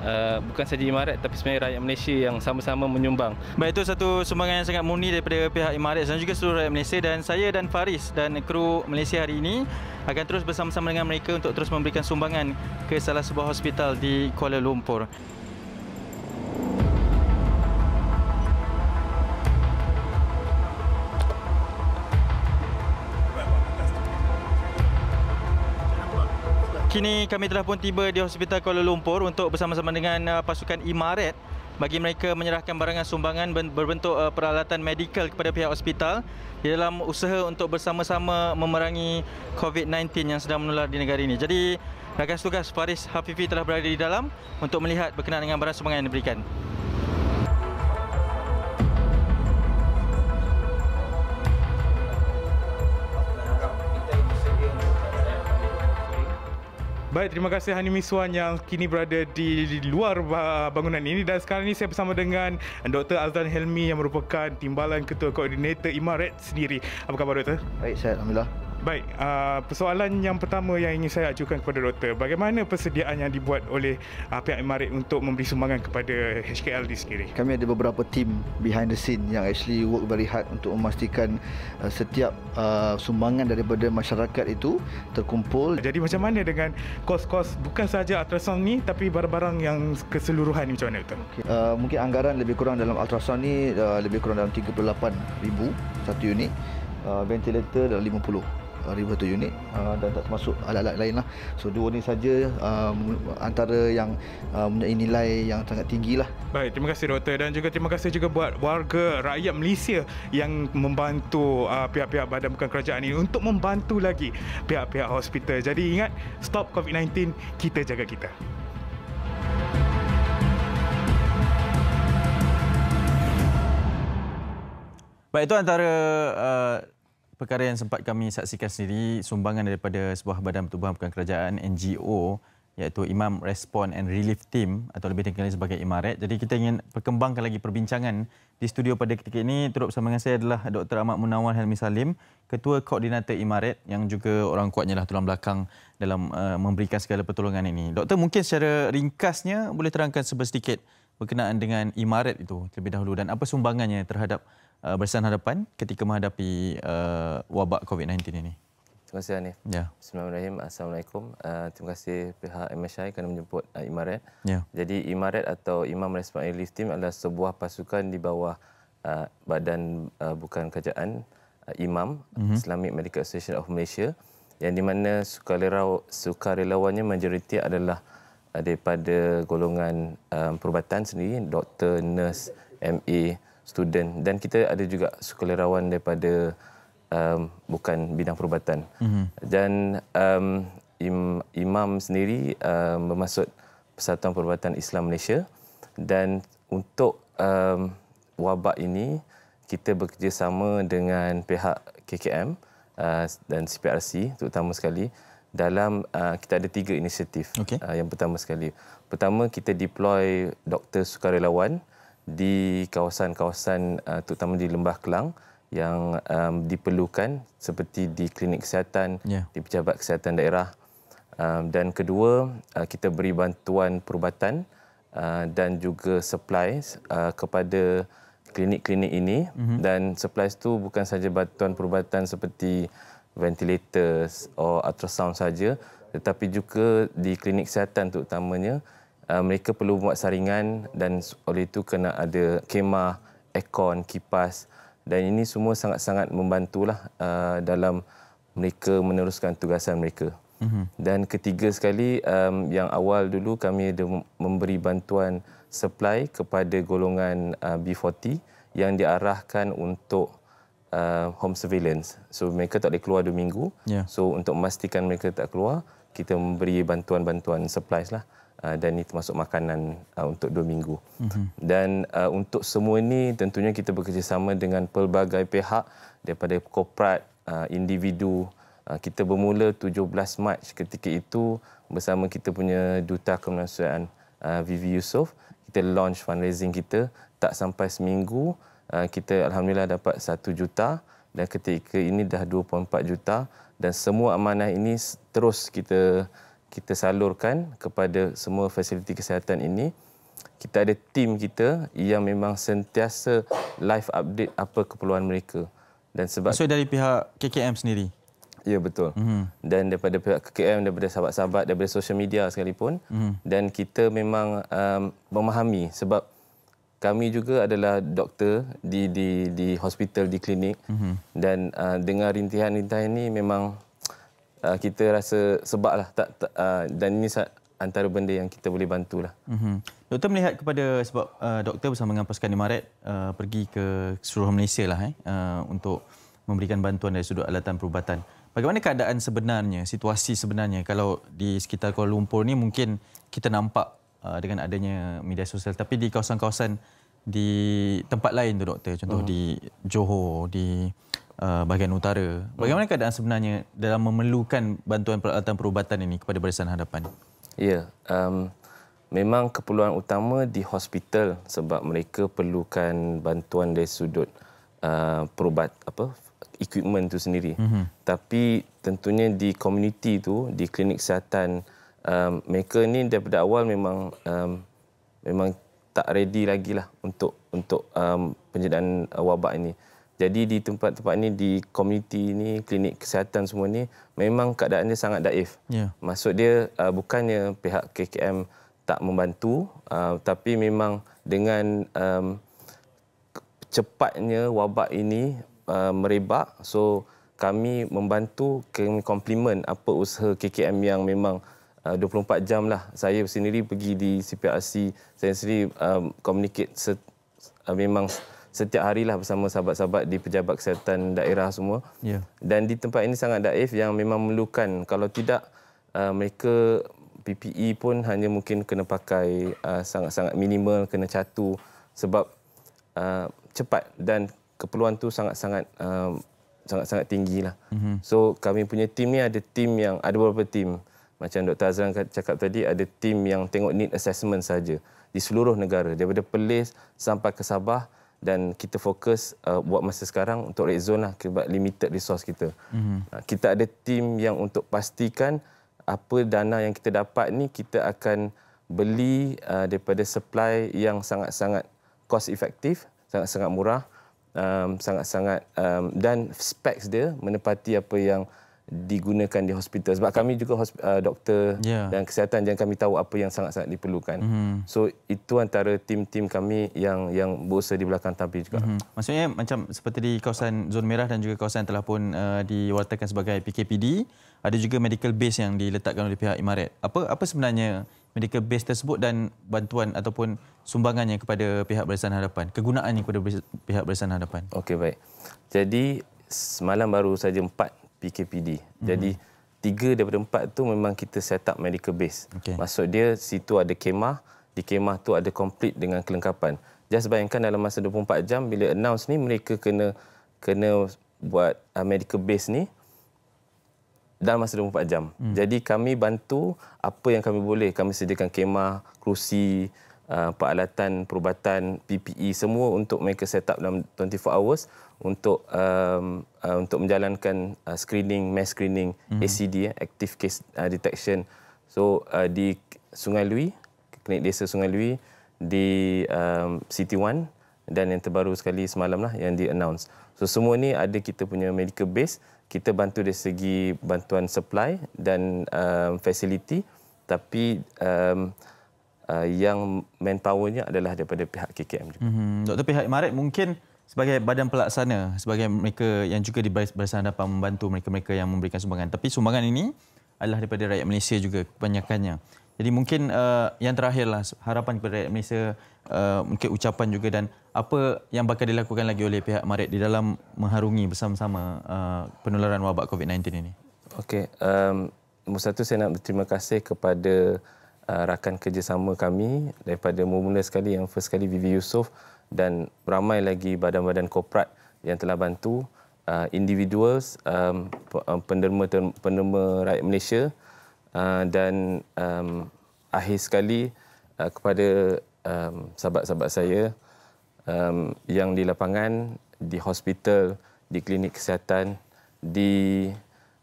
Eh, bukan sahaja Imarat tapi sebenarnya rakyat Malaysia yang sama-sama menyumbang. Baik itu satu sumbangan yang sangat murni daripada pihak Imarat dan juga seluruh rakyat Malaysia dan saya dan Faris dan kru Malaysia hari ini akan terus bersama-sama dengan mereka untuk terus memberikan sumbangan ke salah sebuah hospital di Kuala Lumpur. Kini kami telah pun tiba di Hospital Kuala Lumpur untuk bersama-sama dengan uh, pasukan Imaret bagi mereka menyerahkan barangan sumbangan berbentuk uh, peralatan medical kepada pihak hospital dalam usaha untuk bersama-sama memerangi COVID-19 yang sedang menular di negara ini. Jadi, rakan tugas Faris Hafifi telah berada di dalam untuk melihat berkenaan dengan barang sumbangan yang diberikan. Baik, terima kasih Hani Miswan yang kini berada di, di luar bangunan ini dan sekarang ini saya bersama dengan Dr. Azlan Helmi yang merupakan Timbalan Ketua Koordinator Imaret sendiri. Apa khabar Doktor? Baik, saya Alhamdulillah. Baik, uh, persoalan yang pertama yang ingin saya ajukan kepada doktor, bagaimana persediaan yang dibuat oleh uh, pihak Emirates untuk memberi sumbangan kepada HKL di sini? Kami ada beberapa tim behind the scene yang actually work very hard untuk memastikan uh, setiap uh, sumbangan daripada masyarakat itu terkumpul. Jadi macam mana dengan kos-kos bukan sahaja ultrasound ni tapi barang-barang yang keseluruhan ni macam mana doktor? Okay. Uh, mungkin anggaran lebih kurang dalam ultrasound ni uh, lebih kurang dalam 38,000 satu unit. Uh, ventilator dalam 50 river tu unit uh, dan tak termasuk alat-alat lain lah so dua ni saja uh, antara yang uh, mempunyai nilai yang sangat tinggi lah baik terima kasih doktor dan juga terima kasih juga buat warga rakyat Malaysia yang membantu uh, pihak-pihak badan bukan kerajaan ini untuk membantu lagi pihak-pihak hospital jadi ingat stop COVID-19 kita jaga kita Baik itu antara uh, perkara yang sempat kami saksikan sendiri sumbangan daripada sebuah badan pertubuhan bukan kerajaan NGO iaitu Imam Respond and Relief Team atau lebih dikenali sebagai Imaret. Jadi kita ingin perkembangkan lagi perbincangan di studio pada ketika ini. Turut bersama dengan saya adalah Dr. Ahmad Munawar Helmi Salim, Ketua Koordinator Imaret yang juga orang kuatnya lah tulang belakang dalam uh, memberikan segala pertolongan ini. Doktor mungkin secara ringkasnya boleh terangkan sebesedikit berkenaan dengan Imaret itu terlebih dahulu dan apa sumbangannya terhadap uh, bersan hadapan ketika menghadapi uh, wabak COVID-19 ini? Terima kasih Hanif. Ya. Bismillahirrahmanirrahim. Assalamualaikum. Uh, terima kasih pihak MSI kerana menjemput uh, Imaret. Ya. Jadi Imaret atau Imam Respon Relief Team adalah sebuah pasukan di bawah uh, badan uh, bukan kerajaan uh, Imam mm-hmm. Islamic Medical Association of Malaysia yang di mana sukarelaw, sukarelawannya majoriti adalah uh, daripada golongan um, perubatan sendiri, doktor, nurse, MA, student dan kita ada juga sukarelawan daripada um, bukan bidang perubatan. Mm-hmm. Dan um, im, imam sendiri um, bermaksud Persatuan Perubatan Islam Malaysia dan untuk um, wabak ini kita bekerjasama dengan pihak KKM uh, dan CPRC terutama sekali dalam uh, kita ada tiga inisiatif okay. uh, yang pertama sekali pertama kita deploy doktor sukarelawan di kawasan-kawasan uh, terutama di Lembah Kelang yang um, diperlukan seperti di klinik kesihatan, yeah. di pejabat kesihatan daerah. Um, dan kedua, uh, kita beri bantuan perubatan uh, dan juga supplies uh, kepada klinik-klinik ini. Mm-hmm. Dan supplies itu bukan saja bantuan perubatan seperti ventilator atau ultrasound saja, tetapi juga di klinik kesihatan terutamanya, Uh, mereka perlu buat saringan dan oleh itu kena ada kemah, aircon, kipas dan ini semua sangat-sangat membantulah uh, dalam mereka meneruskan tugasan mereka. Mhm. Dan ketiga sekali um, yang awal dulu kami ada memberi bantuan supply kepada golongan uh, B40 yang diarahkan untuk uh, home surveillance. So mereka tak boleh keluar dua minggu. Yeah. So untuk memastikan mereka tak keluar, kita memberi bantuan-bantuan supplies lah. Ah, dan ini termasuk makanan uh, untuk dua minggu. Mm-hmm. Dan uh, untuk semua ini tentunya kita bekerjasama dengan pelbagai pihak daripada korporat, uh, individu. Uh, kita bermula 17 Mac ketika itu bersama kita punya Duta Kemanusiaan uh, Vivi Yusof. Kita launch fundraising kita tak sampai seminggu. Uh, kita Alhamdulillah dapat 1 juta dan ketika ini dah 2.4 juta. Dan semua amanah ini terus kita kita salurkan kepada semua fasiliti kesihatan ini. Kita ada tim kita yang memang sentiasa live update apa keperluan mereka. Dan sebab so dari pihak KKM sendiri. Ya betul. Mm-hmm. Dan daripada pihak KKM daripada sahabat-sahabat daripada social media sekalipun mm-hmm. dan kita memang um, memahami sebab kami juga adalah doktor di di di hospital di klinik mm-hmm. dan uh, dengar rintihan-rintihan ini memang uh, kita rasa sebab lah tak, tak, uh, dan ini antara benda yang kita boleh bantulah. Mm-hmm. Doktor melihat kepada sebab uh, doktor bersama dengan pasukan di Maret uh, pergi ke seluruh Malaysia lah, eh, uh, untuk memberikan bantuan dari sudut alatan perubatan. Bagaimana keadaan sebenarnya, situasi sebenarnya kalau di sekitar Kuala Lumpur ni mungkin kita nampak uh, dengan adanya media sosial tapi di kawasan-kawasan di tempat lain tu doktor contoh uh-huh. di Johor di Uh, bahagian utara. Bagaimana hmm. keadaan sebenarnya dalam memerlukan bantuan peralatan perubatan ini kepada barisan hadapan? Ya, um, memang keperluan utama di hospital sebab mereka perlukan bantuan dari sudut uh, perubat apa equipment itu sendiri. hmm Tapi tentunya di community itu, di klinik kesihatan, um, mereka ni daripada awal memang um, memang tak ready lagi lah untuk untuk um, penjagaan uh, wabak ini. Jadi di tempat-tempat ini, di komuniti ini, klinik kesihatan semua ini, memang keadaan dia sangat daif. Yeah. Maksud dia uh, bukannya pihak KKM tak membantu uh, tapi memang dengan um, cepatnya wabak ini uh, merebak so kami membantu kami compliment apa usaha KKM yang memang uh, 24 jam lah saya sendiri pergi di CPRC saya sendiri um, communicate set, uh, memang setiap hari lah bersama sahabat-sahabat di pejabat kesihatan daerah semua. Ya. Dan di tempat ini sangat daif yang memang memerlukan kalau tidak uh, mereka PPE pun hanya mungkin kena pakai uh, sangat-sangat uh, minimal kena catu sebab uh, cepat dan keperluan tu sangat-sangat uh, sangat-sangat tinggilah. Mm-hmm. So kami punya tim ni ada tim yang ada beberapa tim macam Dr. Azlan cakap tadi ada tim yang tengok need assessment saja di seluruh negara daripada Perlis sampai ke Sabah mm dan kita fokus uh, buat masa sekarang untuk red zone lah sebab limited resource kita. Mm-hmm. kita ada tim yang untuk pastikan apa dana yang kita dapat ni kita akan beli uh, daripada supply yang sangat-sangat cost effective, sangat-sangat murah, um, sangat-sangat um, dan specs dia menepati apa yang digunakan di hospital sebab kami juga hosp, uh, doktor yeah. dan kesihatan dan kami tahu apa yang sangat-sangat diperlukan. Mm-hmm. So itu antara tim-tim kami yang yang berusaha di belakang tapi juga. Mm-hmm. Maksudnya macam seperti di kawasan zon merah dan juga kawasan telah pun uh, diwartakan sebagai PKPD, ada juga medical base yang diletakkan oleh pihak Imaret. Apa apa sebenarnya medical base tersebut dan bantuan ataupun sumbangannya kepada pihak Barisan Hadapan, kegunaannya kepada pihak Barisan Hadapan. Okey baik. Jadi semalam baru saja empat PKPD. Mm-hmm. Jadi tiga daripada empat tu memang kita set up medical base. Okay. Maksud dia situ ada kemah, di kemah tu ada complete dengan kelengkapan. Just bayangkan dalam masa 24 jam bila announce ni mereka kena kena buat uh, medical base ni dalam masa 24 jam. Hmm. Jadi kami bantu apa yang kami boleh. Kami sediakan kemah, kerusi, uh, peralatan perubatan, PPE semua untuk mereka set up dalam 24 hours untuk um, uh, untuk menjalankan uh, screening mass screening hmm ACD uh, eh, active case uh, detection so uh, di Sungai Lui klinik desa Sungai Lui di um, City One dan yang terbaru sekali semalam lah yang di announce so semua ni ada kita punya medical base kita bantu dari segi bantuan supply dan um, facility tapi um, uh, yang manpowernya adalah daripada pihak KKM juga. Mm-hmm. Doktor pihak Imarat mungkin sebagai badan pelaksana sebagai mereka yang juga di barisan hadapan membantu mereka-mereka yang memberikan sumbangan tapi sumbangan ini adalah daripada rakyat Malaysia juga kebanyakannya jadi mungkin uh, yang terakhirlah harapan kepada rakyat Malaysia uh, mungkin ucapan juga dan apa yang bakal dilakukan lagi oleh pihak Marek di dalam mengharungi bersama-sama uh, penularan wabak COVID-19 ini okey um nombor satu saya nak berterima kasih kepada uh, rakan kerjasama kami daripada mula-mula sekali yang first sekali Vivi Yusof dan ramai lagi badan-badan korporat yang telah bantu uh, individuals um, um penderma penderma rakyat Malaysia uh, dan um, akhir sekali uh, kepada um, sahabat-sahabat saya um, yang di lapangan di hospital di klinik kesihatan di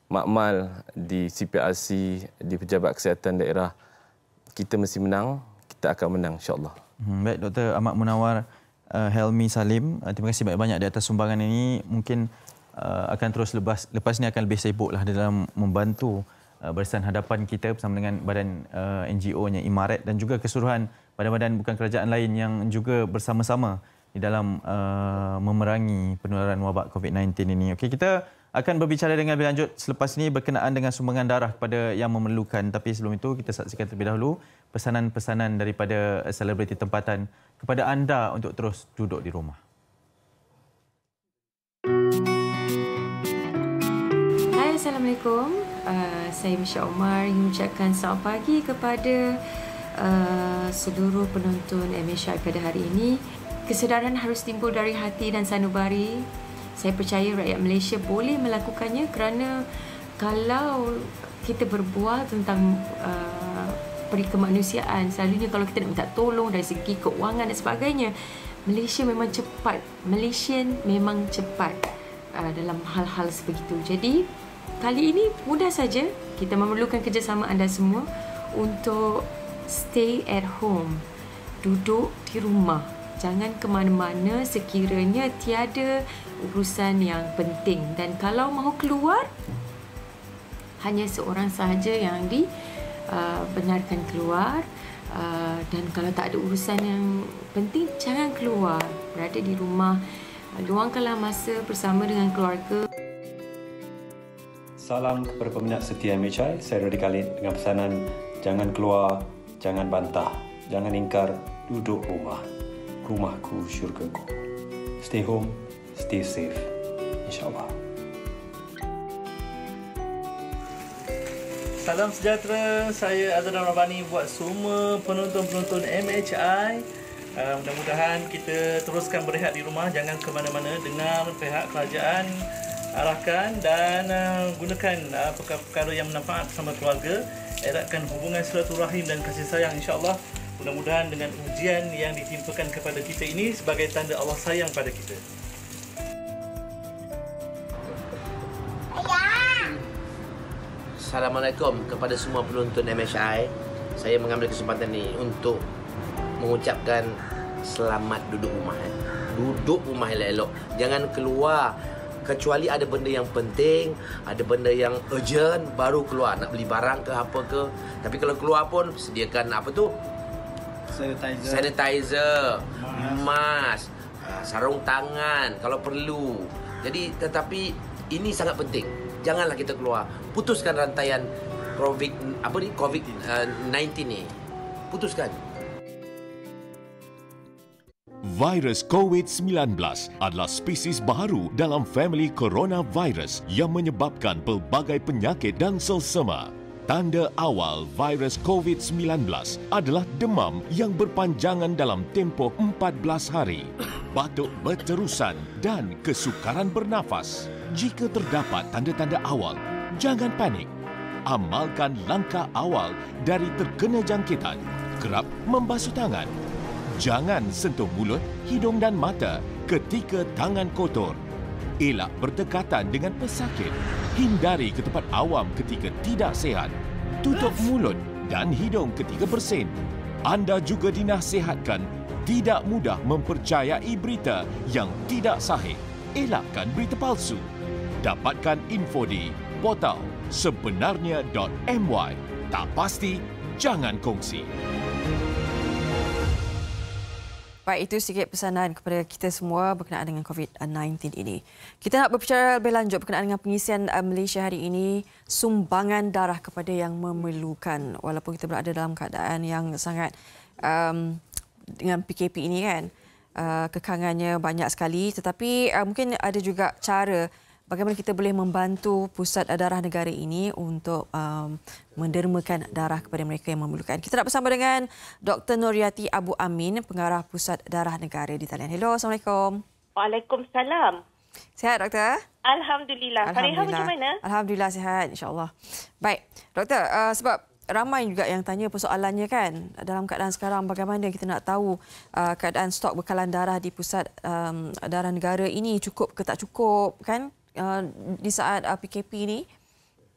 makmal di CPRC di pejabat kesihatan daerah kita mesti menang kita akan menang insyaallah hmm, baik doktor Ahmad Munawar uh, Helmi Salim. Uh, terima kasih banyak-banyak di atas sumbangan ini. Mungkin uh, akan terus lepas lepas ni akan lebih sibuklah dalam membantu uh, barisan hadapan kita bersama dengan badan uh, NGO-nya Imaret dan juga keseluruhan badan-badan bukan kerajaan lain yang juga bersama-sama di dalam uh, memerangi penularan wabak COVID-19 ini. Okey, kita akan berbicara dengan lebih lanjut selepas ini berkenaan dengan sumbangan darah kepada yang memerlukan. Tapi sebelum itu kita saksikan terlebih dahulu pesanan-pesanan daripada selebriti tempatan kepada anda untuk terus duduk di rumah. Hai, Assalamualaikum. Uh, saya Misha Omar ingin ucapkan selamat pagi kepada uh, seluruh penonton MSI pada hari ini. Kesedaran harus timbul dari hati dan sanubari saya percaya rakyat Malaysia boleh melakukannya kerana kalau kita berbual tentang uh, perikemanusiaan selalunya kalau kita nak minta tolong dari segi keuangan dan sebagainya Malaysia memang cepat Malaysian memang cepat uh, dalam hal-hal sebegitu jadi kali ini mudah saja kita memerlukan kerjasama anda semua untuk stay at home duduk di rumah jangan ke mana-mana sekiranya tiada urusan yang penting dan kalau mahu keluar hanya seorang sahaja yang di uh, benarkan keluar uh, dan kalau tak ada urusan yang penting jangan keluar berada di rumah uh, luangkanlah masa bersama dengan keluarga Salam kepada peminat setia MHI. Saya Rudy Khalid dengan pesanan jangan keluar, jangan bantah, jangan ingkar, duduk rumah. Rumahku syurga kau. Stay home, stay safe insyaallah Salam sejahtera, saya Azadan Rabani buat semua penonton-penonton MHI ah, Mudah-mudahan kita teruskan berehat di rumah Jangan ke mana-mana, dengar pihak kerajaan arahkan Dan ah, gunakan ah, perkara-perkara yang bermanfaat bersama keluarga Eratkan hubungan silaturahim dan kasih sayang insyaAllah Mudah-mudahan dengan ujian yang ditimpakan kepada kita ini Sebagai tanda Allah sayang pada kita Assalamualaikum kepada semua penonton MHI Saya mengambil kesempatan ini untuk mengucapkan selamat duduk rumah eh. Duduk rumah elok-elok Jangan keluar Kecuali ada benda yang penting Ada benda yang urgent Baru keluar Nak beli barang ke apa ke Tapi kalau keluar pun Sediakan apa tu Sanitizer Sanitizer Mas, Mas. Sarung tangan Kalau perlu Jadi tetapi Ini sangat penting janganlah kita keluar. Putuskan rantaian COVID apa ni COVID 19 eh, ni. Putuskan. Virus COVID-19 adalah spesies baru dalam family coronavirus yang menyebabkan pelbagai penyakit dan selsema tanda awal virus COVID-19 adalah demam yang berpanjangan dalam tempoh 14 hari, batuk berterusan dan kesukaran bernafas. Jika terdapat tanda-tanda awal, jangan panik. Amalkan langkah awal dari terkena jangkitan. Kerap membasuh tangan. Jangan sentuh mulut, hidung dan mata ketika tangan kotor Elak berdekatan dengan pesakit. Hindari ke tempat awam ketika tidak sehat. Tutup mulut dan hidung ketika bersin. Anda juga dinasihatkan tidak mudah mempercayai berita yang tidak sahih. Elakkan berita palsu. Dapatkan info di portal sebenarnya.my. Tak pasti, jangan kongsi. Baik, itu sikit pesanan kepada kita semua berkenaan dengan COVID-19 ini. Kita nak berbicara lebih lanjut berkenaan dengan pengisian eh, Malaysia hari ini, sumbangan darah kepada yang memerlukan. Walaupun kita berada dalam keadaan yang sangat um, dengan PKP ini kan, uh, kekangannya banyak sekali. Tetapi uh, mungkin ada juga cara bagaimana kita boleh membantu pusat darah negara ini untuk um, mendermakan darah kepada mereka yang memerlukan. Kita nak bersama dengan Dr. Nuriati Abu Amin, pengarah pusat darah negara di talian. Hello, Assalamualaikum. Waalaikumsalam. Sihat, Doktor? Alhamdulillah. Alhamdulillah. Fariha macam Alhamdulillah, sihat. InsyaAllah. Baik, Doktor, uh, sebab ramai juga yang tanya persoalannya kan dalam keadaan sekarang bagaimana kita nak tahu uh, keadaan stok bekalan darah di pusat um, darah negara ini cukup ke tak cukup kan Uh, di saat uh, PKP ini,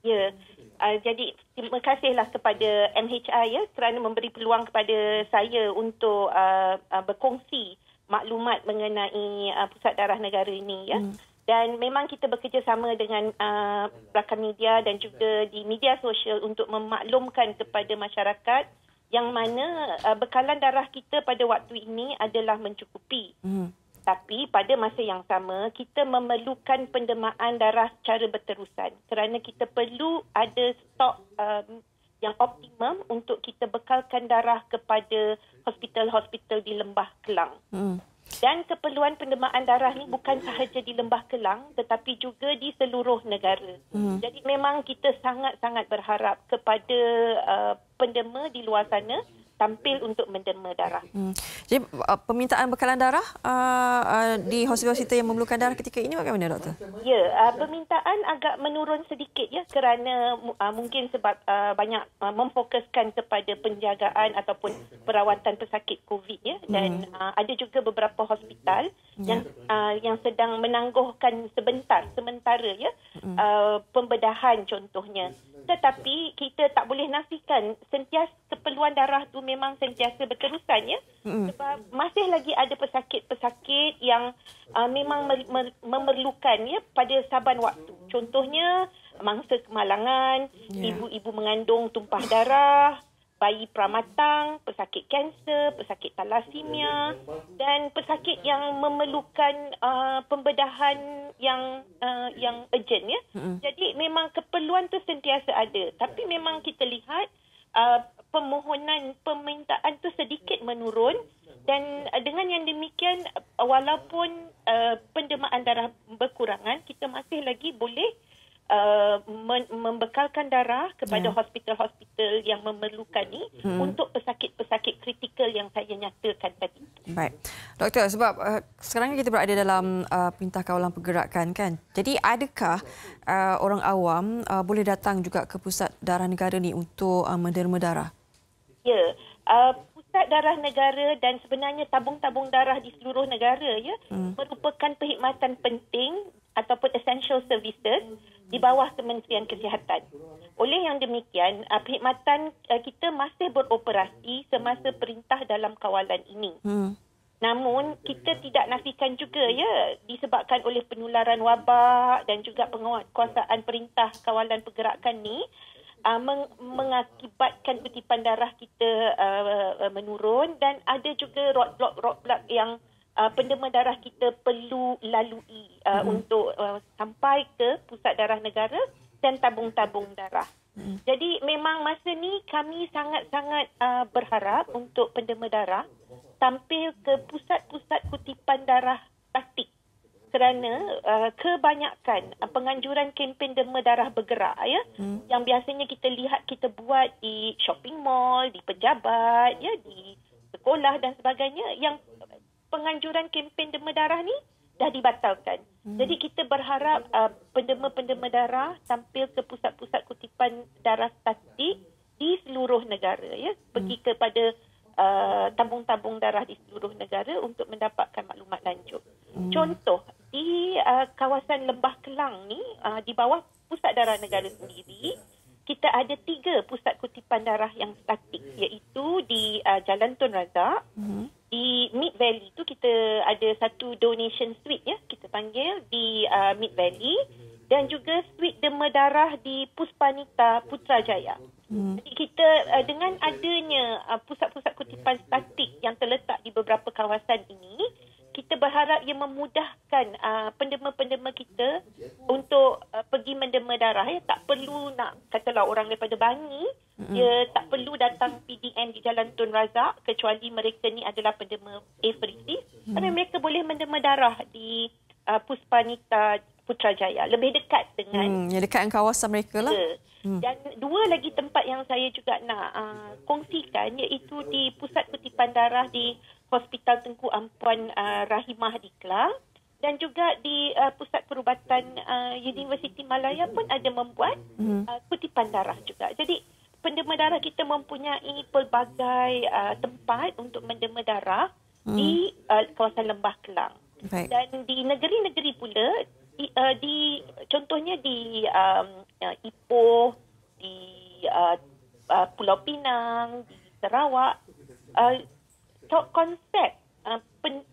Ya. Uh, jadi terima kasihlah kepada MHI ya kerana memberi peluang kepada saya untuk uh, uh, berkongsi maklumat mengenai uh, pusat darah negara ini ya. Hmm. Dan memang kita bekerjasama dengan uh, rakan media dan juga di media sosial untuk memaklumkan kepada masyarakat yang mana uh, bekalan darah kita pada waktu ini adalah mencukupi. Hmm. Tapi pada masa yang sama, kita memerlukan pendemaan darah secara berterusan kerana kita perlu ada stok um, yang optimum untuk kita bekalkan darah kepada hospital-hospital di Lembah Kelang. Hmm. Dan keperluan pendemaan darah ni bukan sahaja di Lembah Kelang tetapi juga di seluruh negara. Hmm. Jadi memang kita sangat-sangat berharap kepada uh, pendema di luar sana tampil untuk menderma darah. Hmm. Jadi uh, permintaan bekalan darah uh, uh, di hospital-hospital yang memerlukan darah ketika ini bagaimana doktor? Ya, uh, permintaan agak menurun sedikit ya kerana uh, mungkin sebab uh, banyak uh, memfokuskan kepada penjagaan ataupun perawatan pesakit COVID ya dan hmm. uh, ada juga beberapa hospital ya. yang uh, yang sedang menangguhkan sebentar sementara ya hmm. uh, pembedahan contohnya. Tetapi kita tak boleh nafikan sentiasa keperluan darah tu memang sentiasa berterusan ya mm. sebab masih lagi ada pesakit-pesakit yang uh, memang mer- mer- memerlukan ya pada saban waktu contohnya mangsa kemalangan yeah. ibu-ibu mengandung tumpah darah bayi pramatang pesakit kanser pesakit talasemia dan pesakit yang memerlukan uh, pembedahan yang uh, yang urgent ya mm. jadi memang keperluan tu sentiasa ada tapi memang kita lihat Uh, permohonan permintaan tu sedikit menurun dan eh, dengan yang demikian eh, walaupun uh, pendemaan darah berkurangan kita masih lagi boleh Uh, men- membekalkan darah kepada yeah. hospital-hospital yang memerlukan ini hmm. untuk pesakit-pesakit kritikal yang saya nyatakan tadi. Baik. Doktor, sebab uh, sekarang kita berada dalam uh, Pintah Kawalan Pergerakan kan. Jadi adakah uh, orang awam uh, boleh datang juga ke pusat darah negara ni untuk uh, menderma darah? ada uh, ah, pusat darah negara dan sebenarnya tabung-tabung darah di seluruh negara ya hmm. merupakan perkhidmatan penting ataupun essential services di bawah Kementerian Kesihatan. Oleh yang demikian, uh, perkhidmatan uh, kita masih beroperasi semasa perintah dalam kawalan ini. Hmm. Namun kita tidak nafikan juga ya disebabkan oleh penularan wabak dan juga penguatkuasaan perintah kawalan pergerakan ni uh, meng- mengakibatkan kutipan darah kita uh, uh, menurun dan ada juga roadblock roadblock yang uh, pendema darah kita perlu lalui uh, hmm. untuk uh, sampai ke pusat darah negara dan tabung-tabung darah. Hmm. Jadi memang masa ni kami sangat-sangat uh, berharap untuk pendema darah tampil ke pusat-pusat kutipan darah batik kerana uh, kebanyakan uh, penganjuran kempen derma darah bergerak ya hmm. yang biasanya kita lihat kita buat di shopping mall di pejabat ya di sekolah dan sebagainya yang penganjuran kempen derma darah ni dah dibatalkan. Hmm. Jadi kita berharap uh, penderma-penderma darah tampil ke pusat-pusat kutipan darah statistik di seluruh negara ya pergi hmm. kepada Uh, tabung-tabung uh, darah di seluruh negara untuk mendapatkan maklumat lanjut. Hmm. Contoh di uh, kawasan Lembah Kelang ni uh, di bawah pusat darah negara sendiri kita ada tiga pusat kutipan darah yang statik iaitu di uh, Jalan Tun Razak, hmm. di Mid Valley tu kita ada satu donation suite ya kita panggil di uh, Mid Valley dan juga suite Derma Darah di Puspanita Putrajaya. Hmm. Jadi kita uh, dengan adanya uh, pusat-pusat kutipan statik yang terletak di beberapa kawasan ini, kita berharap ia memudahkan uh, eh, penderma-penderma kita untuk uh, pergi menderma darah ya tak perlu nak katalah orang daripada Bangi hmm. dia ya, tak perlu datang PDN di Jalan Tun Razak kecuali mereka ni adalah penderma apheresis hmm. tapi mereka boleh menderma darah di uh, Puspanita Putrajaya. Lebih dekat dengan... Hmm, yang dekat dengan kawasan mereka lah. Hmm. Dan dua lagi tempat yang saya juga nak uh, kongsikan iaitu di Pusat Kutipan Darah di Hospital Tengku Ampuan uh, ah, Rahimah di Kelang. Dan juga di uh, Pusat Perubatan uh, Universiti Malaya pun ada membuat hmm. uh, kutipan darah juga. Jadi penderma darah kita mempunyai pelbagai uh, tempat untuk menderma darah hmm. di uh, kawasan Lembah Kelang. Baik. Dan di negeri-negeri pula uh, di contohnya di um, uh, Ipoh, di uh, uh, Pulau Pinang, di Sarawak, uh, konsep uh,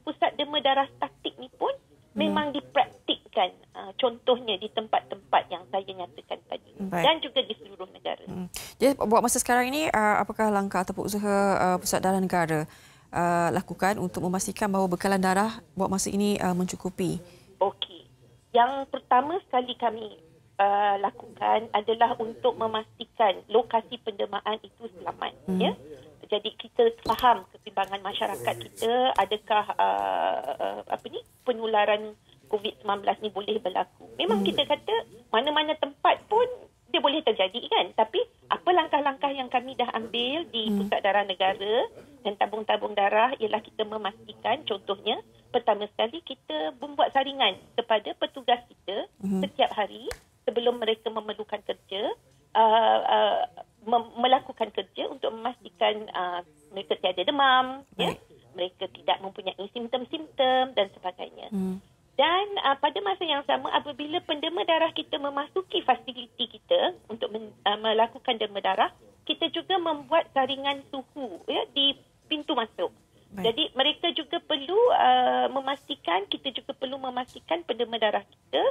pusat derma darah statik ni pun hmm. memang dipraktikkan uh, contohnya di tempat-tempat yang saya nyatakan tadi Baik. dan juga di seluruh negara. Hmm. Jadi buat masa sekarang ini uh, apakah langkah atau usaha uh, pusat darah negara uh, lakukan untuk memastikan bahawa bekalan darah buat masa ini uh, mencukupi? Okey yang pertama sekali kami uh, lakukan adalah untuk memastikan lokasi pendemaan itu selamat hmm. ya jadi kita faham kesimbangan masyarakat kita adakah uh, uh, apa ni penularan COVID-19 ni boleh berlaku memang hmm. kita kata mana-mana tempat pun dia boleh terjadi kan tapi apa langkah-langkah yang kami dah ambil di hmm. pusat darah negara dan tabung-tabung darah ialah kita memastikan contohnya pertama sekali kita membuat saringan kepada petugas kita hmm. setiap hari sebelum mereka memerlukan kerja uh, uh, mem- melakukan kerja untuk memastikan uh, mereka tiada demam ya mereka tidak mempunyai simptom-simptom dan sebagainya hmm. Dan uh, pada masa yang sama apabila pendema darah kita memasuki fasiliti kita untuk men, uh, melakukan derma darah, kita juga membuat saringan suhu ya di pintu masuk. Baik. Jadi mereka juga perlu uh, memastikan kita juga perlu memastikan pendema darah kita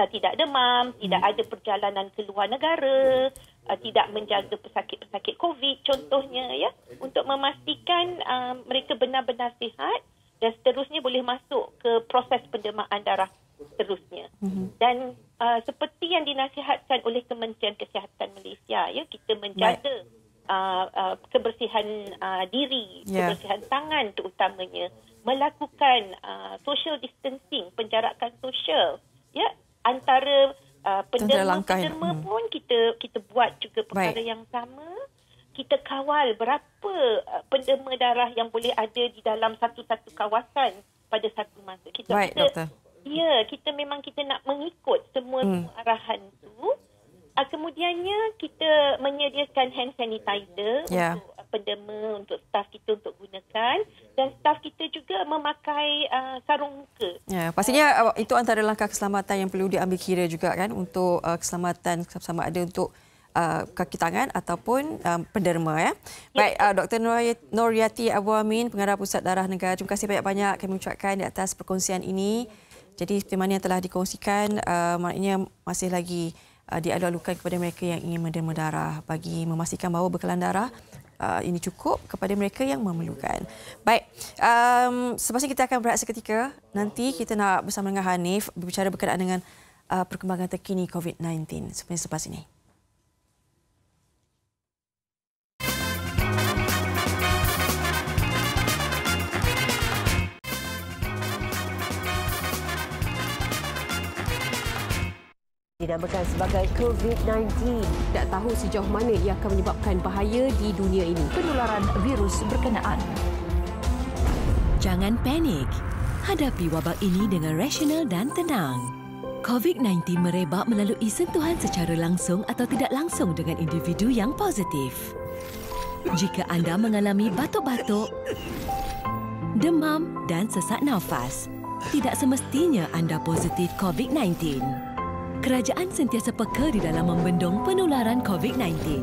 uh, tidak demam, hmm. tidak ada perjalanan ke luar negara, uh, tidak menjaga pesakit-pesakit COVID contohnya ya untuk memastikan uh, mereka benar-benar sihat dan seterusnya boleh masuk ke proses pendemaan darah seterusnya. Mm-hmm. Dan uh, seperti yang dinasihatkan oleh Kementerian Kesihatan Malaysia, ya kita menjaga uh, uh, kebersihan uh, diri, yeah. kebersihan tangan terutamanya, melakukan uh, social distancing, penjarakan sosial, ya antara uh, penderma penderma pun kita kita buat juga perkara Baik. yang sama kita kawal berapa uh, penderma darah yang boleh ada di dalam satu-satu kawasan pada satu masa. Kita Baik, kita, doktor. Ya, kita memang kita nak mengikut semua hmm. arahan itu. Ah, kemudiannya, kita menyediakan hand sanitizer yeah. untuk uh, penderma, untuk staff kita untuk gunakan. Dan staff kita juga memakai uh, sarung muka. Ya, pastinya uh, itu antara langkah keselamatan yang perlu diambil kira juga kan untuk uh, keselamatan sama ada untuk Uh, kaki tangan ataupun uh, penderma. Ya. Baik, uh, Dr. Noriati Abu Amin, Pengarah Pusat Darah Negara. Terima kasih banyak-banyak kami ucapkan di atas perkongsian ini. Jadi, seperti mana yang telah dikongsikan, uh, maknanya masih lagi uh, dialu-alukan kepada mereka yang ingin menderma darah bagi memastikan bahawa bekalan darah Uh, ini cukup kepada mereka yang memerlukan. Baik, um, selepas ini kita akan berehat seketika. Nanti kita nak bersama dengan Hanif berbicara berkenaan dengan uh, perkembangan terkini COVID-19 sebenarnya selepas ini. dinamakan sebagai COVID-19. Tak tahu sejauh mana ia akan menyebabkan bahaya di dunia ini. Penularan virus berkenaan. Jangan panik. Hadapi wabak ini dengan rasional dan tenang. COVID-19 merebak melalui sentuhan secara langsung atau tidak langsung dengan individu yang positif. Jika anda mengalami batuk-batuk, demam dan sesak nafas, tidak semestinya anda positif COVID-19. Kerajaan sentiasa peka di dalam membendung penularan COVID-19.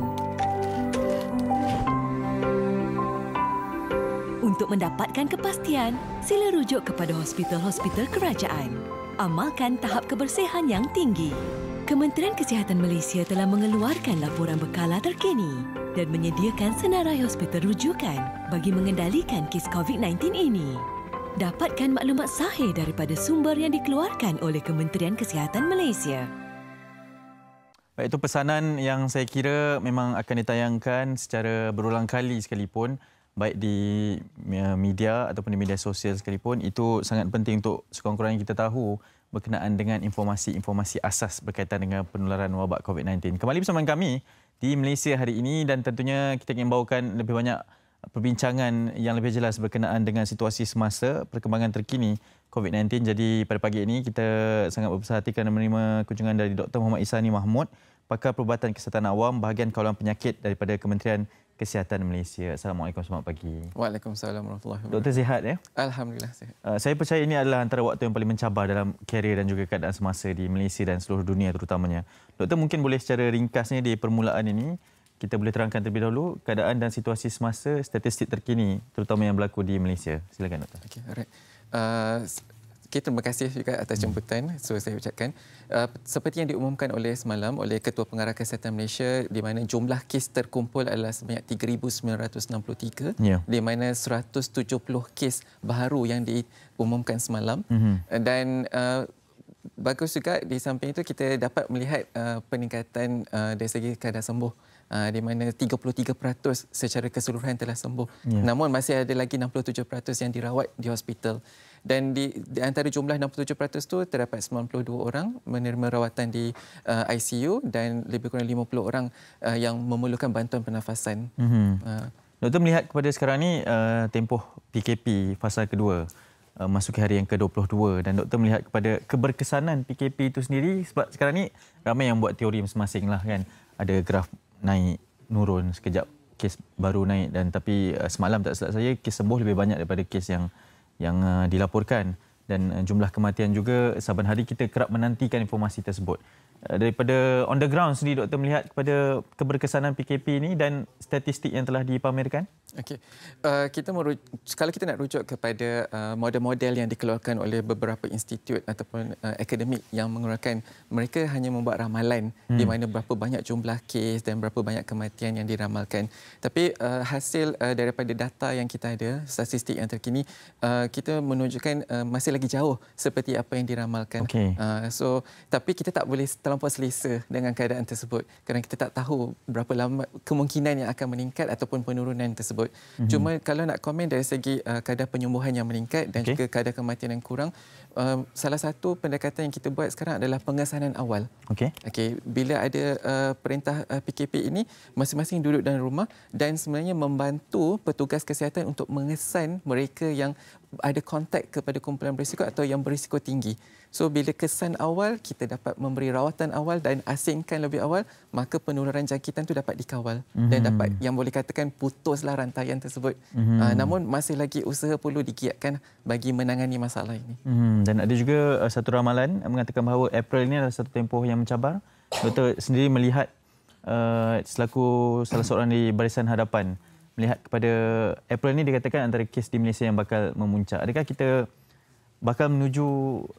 Untuk mendapatkan kepastian, sila rujuk kepada hospital-hospital kerajaan. Amalkan tahap kebersihan yang tinggi. Kementerian Kesihatan Malaysia telah mengeluarkan laporan berkala terkini dan menyediakan senarai hospital rujukan bagi mengendalikan kes COVID-19 ini. Dapatkan maklumat sahih daripada sumber yang dikeluarkan oleh Kementerian Kesihatan Malaysia. Baik, itu pesanan yang saya kira memang akan ditayangkan secara berulang kali sekalipun baik di ya, media ataupun di media sosial sekalipun itu sangat penting untuk sekurang-kurangnya kita tahu berkenaan dengan informasi-informasi asas berkaitan dengan penularan wabak COVID-19. Kembali bersama kami di Malaysia hari ini dan tentunya kita ingin bawakan lebih banyak perbincangan yang lebih jelas berkenaan dengan situasi semasa perkembangan terkini COVID-19. Jadi pada pagi ini kita sangat berbesar hati kerana menerima kunjungan dari Dr. Muhammad Isani Mahmud, Pakar Perubatan Kesihatan Awam, Bahagian Kawalan Penyakit daripada Kementerian Kesihatan Malaysia. Assalamualaikum selamat pagi. Waalaikumsalam warahmatullahi wabarakatuh. Dr. Sihat ya? Alhamdulillah sihat. Uh, saya percaya ini adalah antara waktu yang paling mencabar dalam karier dan juga keadaan semasa di Malaysia dan seluruh dunia terutamanya. Doktor mungkin boleh secara ringkasnya di permulaan ini kita boleh terangkan terlebih dahulu keadaan dan situasi semasa statistik terkini terutama yang berlaku di Malaysia. Silakan doktor. Okay, alright. Uh, Okay, terima kasih juga atas jemputan. So saya ucapkan uh, seperti yang diumumkan oleh semalam oleh Ketua Pengarah Kesihatan Malaysia di mana jumlah kes terkumpul adalah sebanyak 3963 yeah. di mana 170 kes baru yang diumumkan semalam mm-hmm. dan uh, bagus juga di samping itu kita dapat melihat uh, peningkatan uh, dari segi kadar sembuh. Ah, di mana 33% secara keseluruhan telah sembuh. Ya. Namun masih ada lagi 67% yang dirawat di hospital. Dan di, di antara jumlah 67% itu terdapat 92 orang menerima rawatan di uh, ah, ICU dan lebih kurang 50 orang uh, yang memerlukan bantuan pernafasan. Mm-hmm. Uh. Doktor melihat kepada sekarang ini uh, tempoh PKP fasa kedua uh, masuk hari yang ke-22 dan doktor melihat kepada keberkesanan PKP itu sendiri sebab sekarang ini ramai yang buat teori masing-masing lah kan. Ada graf naik nurun sekejap kes baru naik dan tapi uh, semalam tak silap saya kes sembuh lebih banyak daripada kes yang yang uh, dilaporkan dan uh, jumlah kematian juga saban hari kita kerap menantikan informasi tersebut uh, daripada on the ground sendiri doktor melihat kepada keberkesanan PKP ini dan statistik yang telah dipamerkan Okey. Uh, kita merujuk, kalau kita nak rujuk kepada eh, model-model uh, yang dikeluarkan oleh beberapa institut ataupun uh, akademik yang mengeluarkan mereka hanya membuat ramalan hmm. di mana berapa banyak jumlah kes dan berapa banyak kematian yang diramalkan. Tapi uh, hasil uh, daripada data yang kita ada, statistik yang terkini, uh, kita menunjukkan uh, masih lagi jauh seperti apa yang diramalkan. Okay. Uh, so tapi kita tak boleh terlampau selesa dengan keadaan tersebut kerana kita tak tahu berapa lama kemungkinan yang akan meningkat ataupun penurunan tersebut tersebut. Mm-hmm. Cuma kalau nak komen dari segi uh, kadar penyembuhan yang meningkat dan okay. juga kadar kematian yang kurang, uh, salah satu pendekatan yang kita buat sekarang adalah pengesanan awal. Okey. Okey, bila ada uh, perintah uh, PKP ini, masing-masing duduk dalam rumah dan sebenarnya membantu petugas kesihatan untuk mengesan mereka yang ada kontak kepada kumpulan berisiko atau yang berisiko tinggi. So bila kesan awal kita dapat memberi rawatan awal dan asingkan lebih awal, maka penularan jangkitan itu dapat dikawal mm-hmm. dan mhm. dapat yang boleh katakan putuslah rantai yang tersebut. Mm-hmm. Uh, namun masih lagi usaha perlu digiatkan bagi menangani masalah ini. Mm-hmm. Dan ada juga uh, satu ramalan mengatakan bahawa April ini adalah satu tempoh yang mencabar. Betul sendiri melihat uh, selaku salah seorang di barisan hadapan melihat kepada April ini dikatakan antara kes di Malaysia yang bakal memuncak. Adakah kita bakal menuju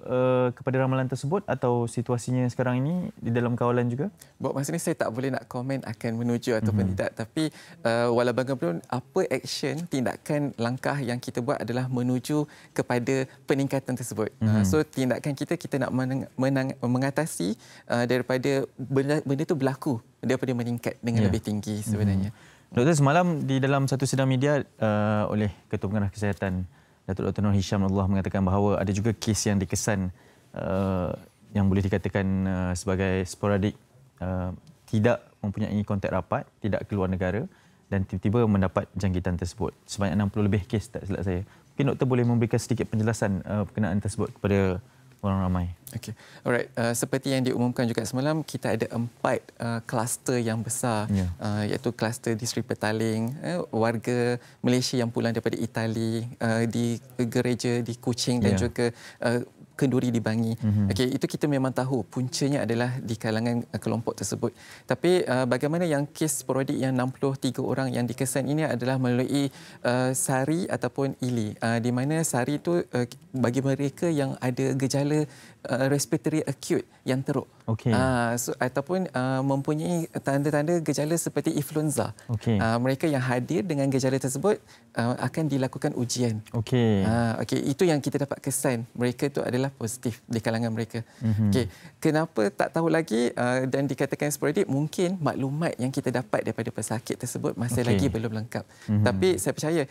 uh, kepada ramalan tersebut atau situasinya sekarang ini di dalam kawalan juga? Buat masa ini saya tak boleh nak komen akan menuju atau mm-hmm. tidak tapi uh, walau bagaimanapun apa action tindakan langkah yang kita buat adalah menuju kepada peningkatan tersebut. Mm-hmm. Uh, so tindakan kita kita nak menang, menang, mengatasi uh, daripada benda, benda itu berlaku daripada meningkat dengan yeah. lebih tinggi sebenarnya. Mm-hmm. Doktor, semalam di dalam satu sidang media uh, oleh Ketua Pengarah Kesihatan Datuk Dr. Nur Hisham Allah mengatakan bahawa ada juga kes yang dikesan uh, yang boleh dikatakan uh, sebagai sporadik uh, tidak mempunyai kontak rapat, tidak keluar negara dan tiba-tiba mendapat jangkitan tersebut. Sebanyak 60 lebih kes tak silap saya. Mungkin doktor boleh memberikan sedikit penjelasan uh, perkenaan tersebut kepada orang ramai. Okay, Alright, uh, seperti yang diumumkan juga semalam, kita ada empat uh, kluster yang besar yeah. uh, iaitu kluster di Sri Petaling, uh, warga Malaysia yang pulang daripada Itali uh, di gereja di Kuching yeah. dan ya. juga uh, kenduri di Bangi. Mm-hmm. Okey, itu kita memang tahu puncanya adalah di kalangan uh, kelompok tersebut. Tapi uh, bagaimana yang kes sporadik yang 63 orang yang dikesan ini adalah melalui uh, sari ataupun ili. Uh, di mana sari itu uh, bagi mereka yang ada gejala uh, respiratory acute yang teruk. Okay. Uh, so ataupun uh, mempunyai tanda-tanda gejala seperti influenza. Okay. Uh, mereka yang hadir dengan gejala tersebut uh, akan dilakukan ujian. Okay. Uh, okay. Itu yang kita dapat kesan mereka itu adalah positif di kalangan mereka. Mm-hmm. Okay. Kenapa tak tahu lagi uh, dan dikatakan sporadik mungkin maklumat yang kita dapat daripada pesakit tersebut masih okay. lagi belum lengkap. Mm-hmm. Tapi saya percaya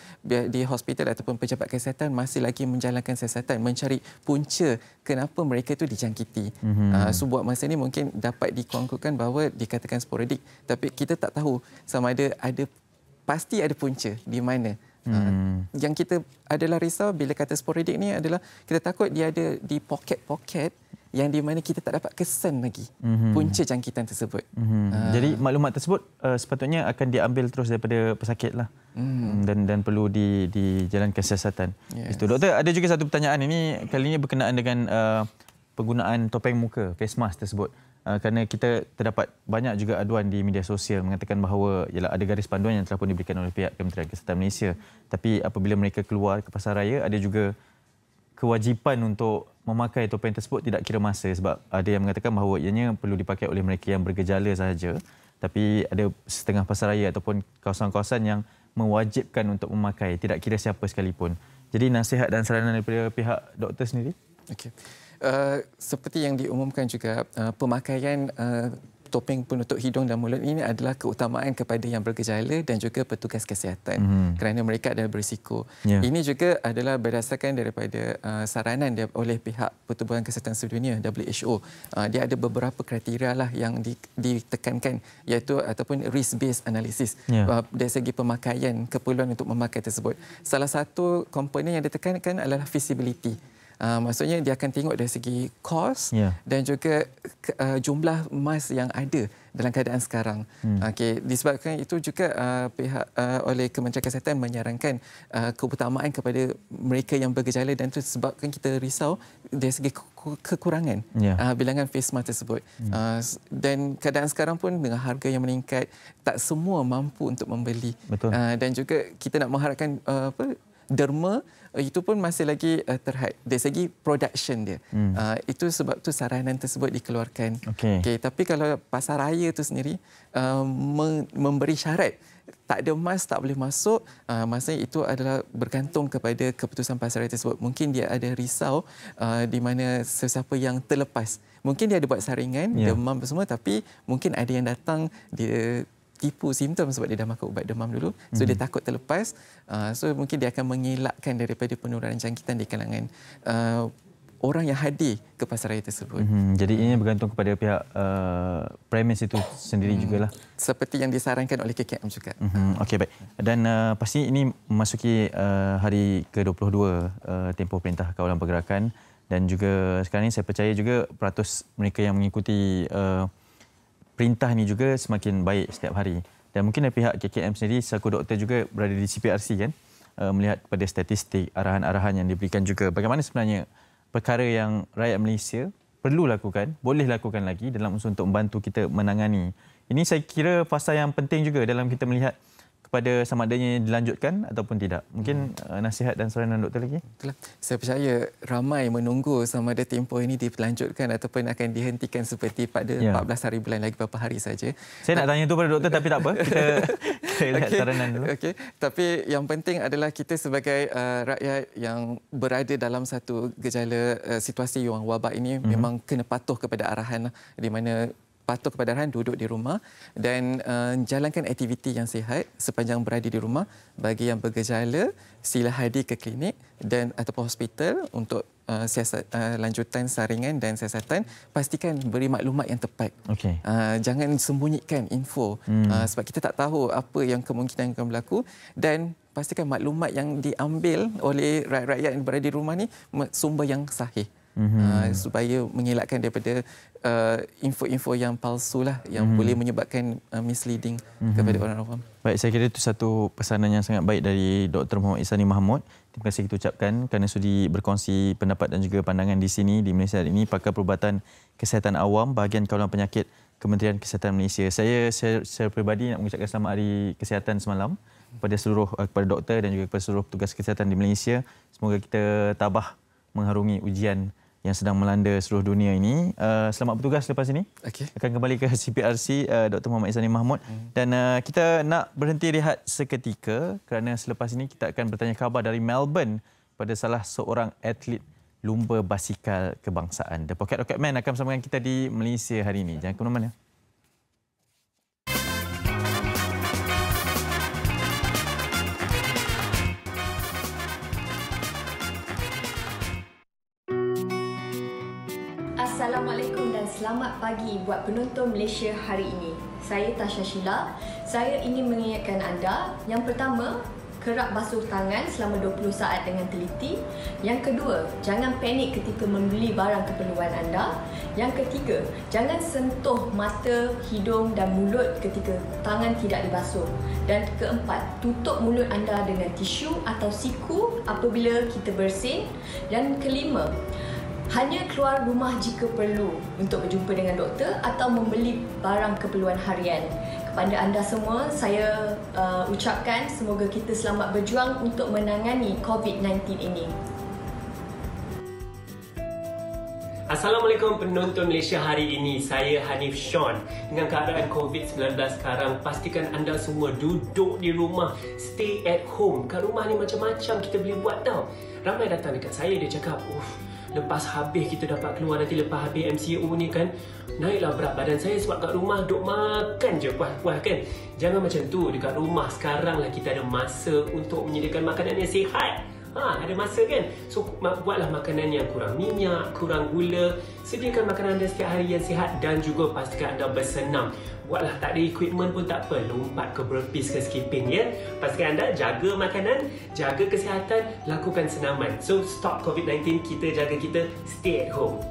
di hospital ataupun pejabat kesihatan masih lagi menjalankan siasatan mencari punca kenapa mereka mereka itu dijangkiti. Mm-hmm. so buat masa ini mungkin dapat dikongkukan bahawa dikatakan sporadik. Tapi kita tak tahu sama ada ada pasti ada punca di mana. Mm. Uh, yang kita adalah risau bila kata sporadik ni adalah kita takut dia ada di poket-poket yang di mana kita tak dapat kesan lagi mm-hmm. punca jangkitan tersebut. Mm-hmm. Uh. Jadi maklumat tersebut uh, sepatutnya akan diambil terus daripada pesakit lah mm. dan dan perlu di di jalan kesiasatan. Yes. Itu doktor ada juga satu pertanyaan ini kali ini berkenaan dengan uh, penggunaan topeng muka face mask tersebut uh, kerana kita terdapat banyak juga aduan di media sosial mengatakan bahawa ialah ada garis panduan yang telah pun diberikan oleh pihak Kementerian Kesihatan Malaysia tapi apabila mereka keluar ke pasar raya ada juga kewajipan untuk memakai topeng tersebut tidak kira masa sebab ada yang mengatakan bahawa ianya perlu dipakai oleh mereka yang bergejala sahaja tapi ada setengah pasar raya ataupun kawasan-kawasan yang mewajibkan untuk memakai tidak kira siapa sekalipun. Jadi nasihat dan saranan daripada pihak doktor sendiri? Okay. Eh, seperti yang diumumkan juga uh, pemakaian uh, topeng penutup hidung dan mulut ini adalah keutamaan kepada yang bergejala dan juga petugas kesihatan mm-hmm. kerana mereka adalah berisiko. Yeah. Ini juga adalah berdasarkan daripada uh, saranan dia oleh pihak Pertubuhan Kesihatan Sedunia WHO. Uh, dia ada beberapa kriteria lah yang di, ditekankan iaitu ataupun risk based analysis yeah. Ya. uh, dari segi pemakaian keperluan untuk memakai tersebut. Salah satu komponen yang ditekankan adalah feasibility. Uh, maksudnya dia akan tengok dari segi kos yeah. dan juga uh, jumlah emas yang ada dalam keadaan sekarang. Hmm. Okey, disebabkan itu juga uh, pihak uh, oleh Kementerian Kesihatan menyarankan uh, keutamaan kepada mereka yang bergejala dan itu sebabkan kita risau dari segi kekurangan yeah. Ya. uh, bilangan face mask tersebut. Hmm. Uh, dan keadaan sekarang pun dengan harga yang meningkat tak semua mampu untuk membeli. Uh, dan juga kita nak mengharapkan uh, apa derma eh, itu pun masih lagi uh, terhad dari segi production dia. Hmm. Uh, itu sebab tu saranan tersebut dikeluarkan. Okey. Okay, tapi kalau pasar raya tu sendiri uh, memberi syarat tak ada emas tak boleh masuk uh, maksudnya itu adalah bergantung kepada keputusan pasar raya tersebut mungkin dia ada risau uh, di mana sesiapa yang terlepas mungkin dia ada buat saringan yeah. demam semua tapi mungkin ada yang datang dia tipu simptom sebab dia dah makan ubat demam dulu so mm-hmm. dia hmm. takut terlepas uh, so mungkin dia akan mengelakkan daripada penurunan jangkitan di kalangan uh, orang yang hadir ke pasaraya tersebut mm-hmm. jadi ini bergantung kepada pihak uh, premis itu sendiri mm-hmm. jugalah seperti yang disarankan oleh KKM juga mm-hmm. okey baik dan uh, pasti ini memasuki uh, hari ke-22 uh, tempoh perintah kawalan pergerakan dan juga sekarang ini saya percaya juga peratus mereka yang mengikuti uh, perintah ini juga semakin baik setiap hari. Dan mungkin dari pihak KKM sendiri, selaku doktor juga berada di CPRC kan, eh, melihat pada statistik, arahan-arahan yang diberikan juga. Bagaimana sebenarnya perkara yang rakyat Malaysia perlu lakukan, boleh lakukan lagi dalam usaha untuk membantu kita menangani. Ini saya kira fasa yang penting juga dalam kita melihat kepada sama adanya dilanjutkan ataupun tidak. Mungkin hmm. Uh, nasihat dan saranan doktor lagi? Itulah. Saya percaya ramai menunggu sama ada tempoh ini dilanjutkan ataupun akan dihentikan seperti pada ya. 14 hari bulan lagi beberapa hari saja. Saya nak tanya itu pada doktor tapi tak apa. Kita lihat okay. saranan dulu. Okay. Tapi yang penting adalah kita sebagai uh, rakyat yang berada dalam satu gejala uh, situasi yang wabak ini hmm. memang kena patuh kepada arahan lah. di mana patuh kepada arahan duduk di rumah dan uh, jalankan aktiviti yang sihat sepanjang berada di rumah bagi yang bergejala sila hadir ke klinik dan atau hospital untuk Uh, eh, siasat, uh, eh, lanjutan saringan dan siasatan pastikan beri maklumat yang tepat okay. uh, jangan sembunyikan info hmm. uh, sebab kita tak tahu apa yang kemungkinan akan berlaku dan pastikan maklumat yang diambil oleh rakyat-rakyat yang berada di rumah ni sumber yang sahih mm-hmm. uh, supaya mengelakkan daripada uh, info-info yang palsu lah yang mm-hmm. boleh menyebabkan uh, misleading mm-hmm. kepada orang awam. Baik, saya kira itu satu pesanan yang sangat baik dari Dr. Muhammad Isani Mahmud. Terima kasih kita ucapkan kerana sudi berkongsi pendapat dan juga pandangan di sini di Malaysia hari ini pakar perubatan kesihatan awam bahagian kawalan penyakit Kementerian Kesihatan Malaysia. Saya secara peribadi nak mengucapkan selamat hari kesihatan semalam kepada seluruh eh, kepada doktor dan juga kepada seluruh tugas kesihatan di Malaysia. Semoga kita tabah mengharungi ujian yang sedang melanda seluruh dunia ini. Uh, selamat bertugas lepas ini. Okay. Akan kembali ke CPRC uh, Dr. Muhammad Izzani Mahmud. Hmm. Dan uh, kita nak berhenti rehat seketika kerana selepas ini kita akan bertanya khabar dari Melbourne pada salah seorang atlet lumba basikal kebangsaan. The Pocket Rocket Man akan bersama dengan kita di Malaysia hari ini. Jangan ke mana-mana. selamat pagi buat penonton Malaysia hari ini. Saya Tasha Shila. Saya ingin mengingatkan anda, yang pertama, kerap basuh tangan selama 20 saat dengan teliti. Yang kedua, jangan panik ketika membeli barang keperluan anda. Yang ketiga, jangan sentuh mata, hidung dan mulut ketika tangan tidak dibasuh. Dan keempat, tutup mulut anda dengan tisu atau siku apabila kita bersin. Dan kelima, hanya keluar rumah jika perlu untuk berjumpa dengan doktor atau membeli barang keperluan harian. Kepada anda semua, saya uh, ucapkan semoga kita selamat berjuang untuk menangani COVID-19 ini. Assalamualaikum penonton Malaysia hari ini. Saya Hanif Sean. Dengan keadaan COVID-19 sekarang, pastikan anda semua duduk di rumah. Stay at home. Kat rumah ni macam-macam kita boleh buat tau. Ramai datang dekat saya, dia cakap, Uff, lepas habis kita dapat keluar nanti lepas habis MCO ni kan naiklah berat badan saya sebab kat rumah duk makan je puas-puas kan jangan macam tu dekat rumah sekarang lah kita ada masa untuk menyediakan makanan yang sihat Ha, ada masa kan? So, buatlah makanan yang kurang minyak, kurang gula. Sediakan makanan anda setiap hari yang sihat dan juga pastikan anda bersenam. Buatlah tak ada equipment pun tak apa. Lompat ke burpees ke skipping ya. Pastikan anda jaga makanan, jaga kesihatan, lakukan senaman. So, stop COVID-19. Kita jaga kita. Stay at home.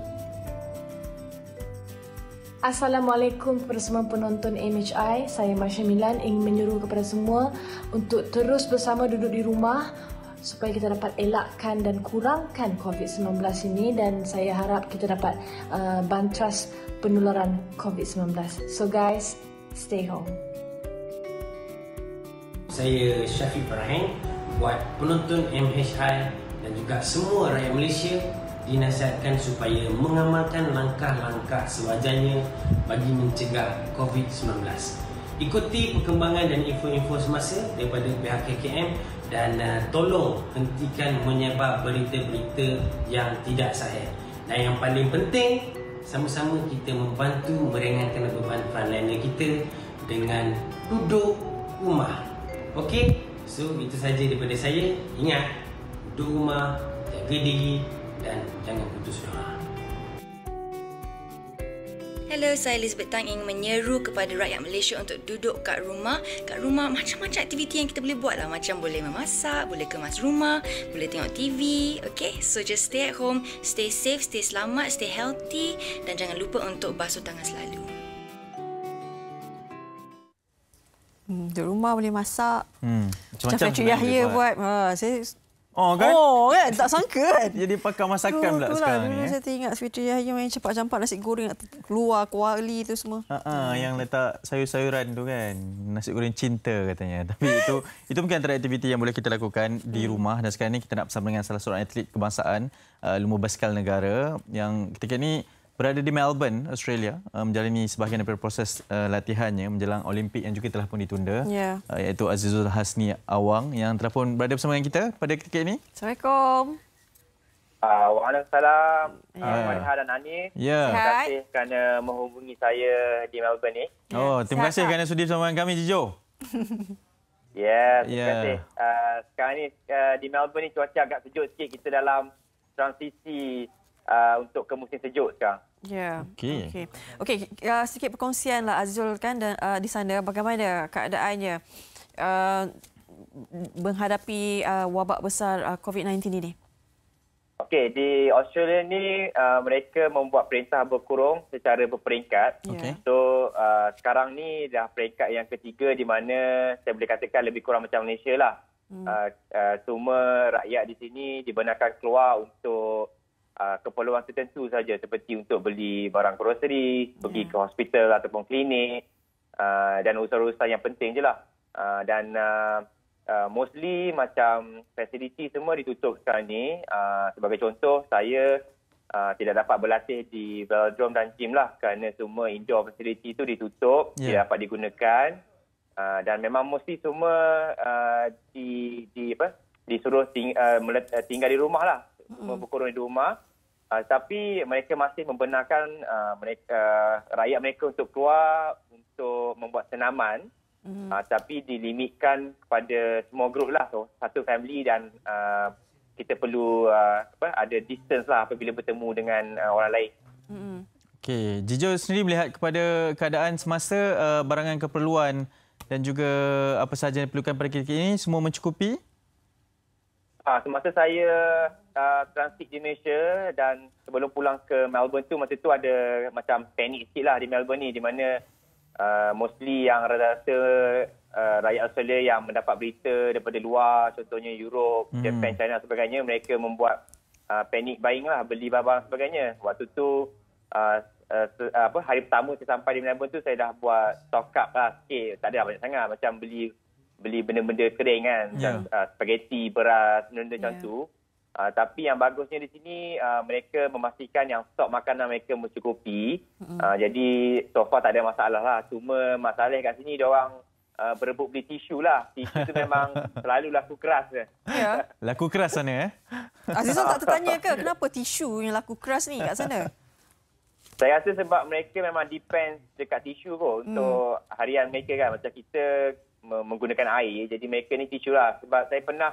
Assalamualaikum kepada semua penonton MHI. Saya Masya Milan ingin menyuruh kepada semua untuk terus bersama duduk di rumah supaya kita dapat elakkan dan kurangkan COVID-19 ini dan saya harap kita dapat uh, bantras penularan COVID-19. So guys, stay home. Saya Syafiq Ibrahim buat penonton MHI dan juga semua rakyat Malaysia dinasihatkan supaya mengamalkan langkah-langkah sewajarnya bagi mencegah COVID-19. Ikuti perkembangan dan info-info semasa daripada pihak KKM dan uh, tolong hentikan menyebar berita-berita yang tidak sahih. Dan yang paling penting, sama-sama kita membantu meringankan beban frontliner kita dengan duduk rumah. Okey, so itu saja daripada saya. Ingat, duduk rumah, jaga diri dan jangan putus doa. Hello, saya Elizabeth Tang ingin menyeru kepada rakyat Malaysia untuk duduk kat rumah. Kat rumah macam-macam aktiviti yang kita boleh buat lah. Macam boleh memasak, boleh kemas rumah, boleh tengok TV. Okay, so just stay at home, stay safe, stay selamat, stay healthy dan jangan lupa untuk basuh tangan selalu. Hmm, di rumah boleh masak. Hmm. Macam-macam Macam Cik Yahya buat. buat. Ha, saya Oh kan? Oh kan? Tak sangka kan? Jadi pakar masakan pula lah. sekarang ni. Dulu eh? saya teringat Fitri Yahya main cepat campak nasi goreng nak keluar kuali tu semua. Ha -ha, yang letak sayur-sayuran tu kan? Nasi goreng cinta katanya. Tapi itu itu mungkin antara aktiviti yang boleh kita lakukan di hmm. rumah. Dan sekarang ni kita nak bersama dengan salah seorang atlet kebangsaan uh, Lumbu Basikal Negara yang ketika ni berada di Melbourne, Australia, uh, menjalani sebahagian daripada proses uh, latihannya menjelang Olimpik yang juga telah pun ditunda, yeah. Uh, iaitu Azizul Hasni Awang yang telah pun berada bersama dengan kita pada ketika ini. Assalamualaikum. Uh, Waalaikumsalam. Yeah. Ya. Uh, dan Ani. Yeah. Terima kasih kerana menghubungi saya di Melbourne ni. Ya, oh, terima Sihat kasih kerana sudi bersama kami, Jijo. ya, yeah, terima yeah. kasih. Uh, sekarang ni uh, di Melbourne ni cuaca agak sejuk sikit. Kita dalam transisi uh, untuk ke musim sejuk sekarang. Ya. Yeah. Okey. Okey. Okey, uh, sikit perkongsianlah Azul kan dan uh, di sana bagaimana keadaannya uh, menghadapi uh, wabak besar uh, COVID-19 ini. Okey, di Australia ni uh, mereka membuat perintah berkurung secara berperingkat. Ya. Okay. So uh, sekarang ni dah peringkat yang ketiga di mana saya boleh katakan lebih kurang macam Malaysia lah. Hmm. Uh, uh, semua rakyat di sini dibenarkan keluar untuk uh, keperluan tertentu saja seperti untuk beli barang grocery, yeah. pergi ya. ke hospital ataupun klinik uh, dan urusan-urusan yang penting je lah. Uh, dan uh, uh, mostly macam facility semua ditutup sekarang ni. Uh, sebagai contoh, saya uh, tidak dapat berlatih di velodrome dan gym lah kerana semua indoor facility itu ditutup, yeah. tidak dapat digunakan. Uh, dan memang mesti semua uh, di, di apa disuruh ting, uh, uh tinggal di rumah lah semua hmm. berkurung di rumah. Uh, tapi mereka masih membenarkan uh, ah, mereka, uh, rakyat mereka untuk keluar untuk membuat senaman. Uh, tapi dilimitkan kepada semua grup lah so, satu family dan uh, kita perlu uh, apa, ada distance lah apabila bertemu dengan uh, orang lain. Hmm. Okay, Jijo sendiri melihat kepada keadaan semasa uh, barangan keperluan dan juga apa sahaja yang diperlukan pada kita ini semua mencukupi? Ah, semasa saya uh, transit di Malaysia dan sebelum pulang ke Melbourne tu masa tu ada macam panik sikit lah di Melbourne ni di mana uh, mostly yang rasa uh, rakyat Australia yang mendapat berita daripada luar contohnya Europe, hmm. Japan, China sebagainya mereka membuat uh, panik buying lah beli barang sebagainya. Waktu tu uh, uh, uh, apa hari pertama saya sampai di Melbourne tu saya dah buat stock up lah sikit. Tak ada lah banyak sangat macam beli beli benda-benda kering kan yeah. macam ya. uh, spaghetti, beras, benda-benda yeah. macam ya. tu. Uh, tapi yang bagusnya di sini uh, mereka memastikan yang stok makanan mereka mencukupi. Mm. Uh, jadi so far tak ada masalah lah. Cuma masalah kat sini dia orang uh, berebut beli tisu lah. Tisu tu memang selalu laku keras. Ya. laku keras sana eh. Azizan tak tertanya ke kenapa tisu yang laku keras ni kat sana? Saya rasa sebab mereka memang depends dekat tisu tu hmm. untuk harian mereka kan. Macam kita menggunakan air. Jadi mereka ni tisu lah. Sebab saya pernah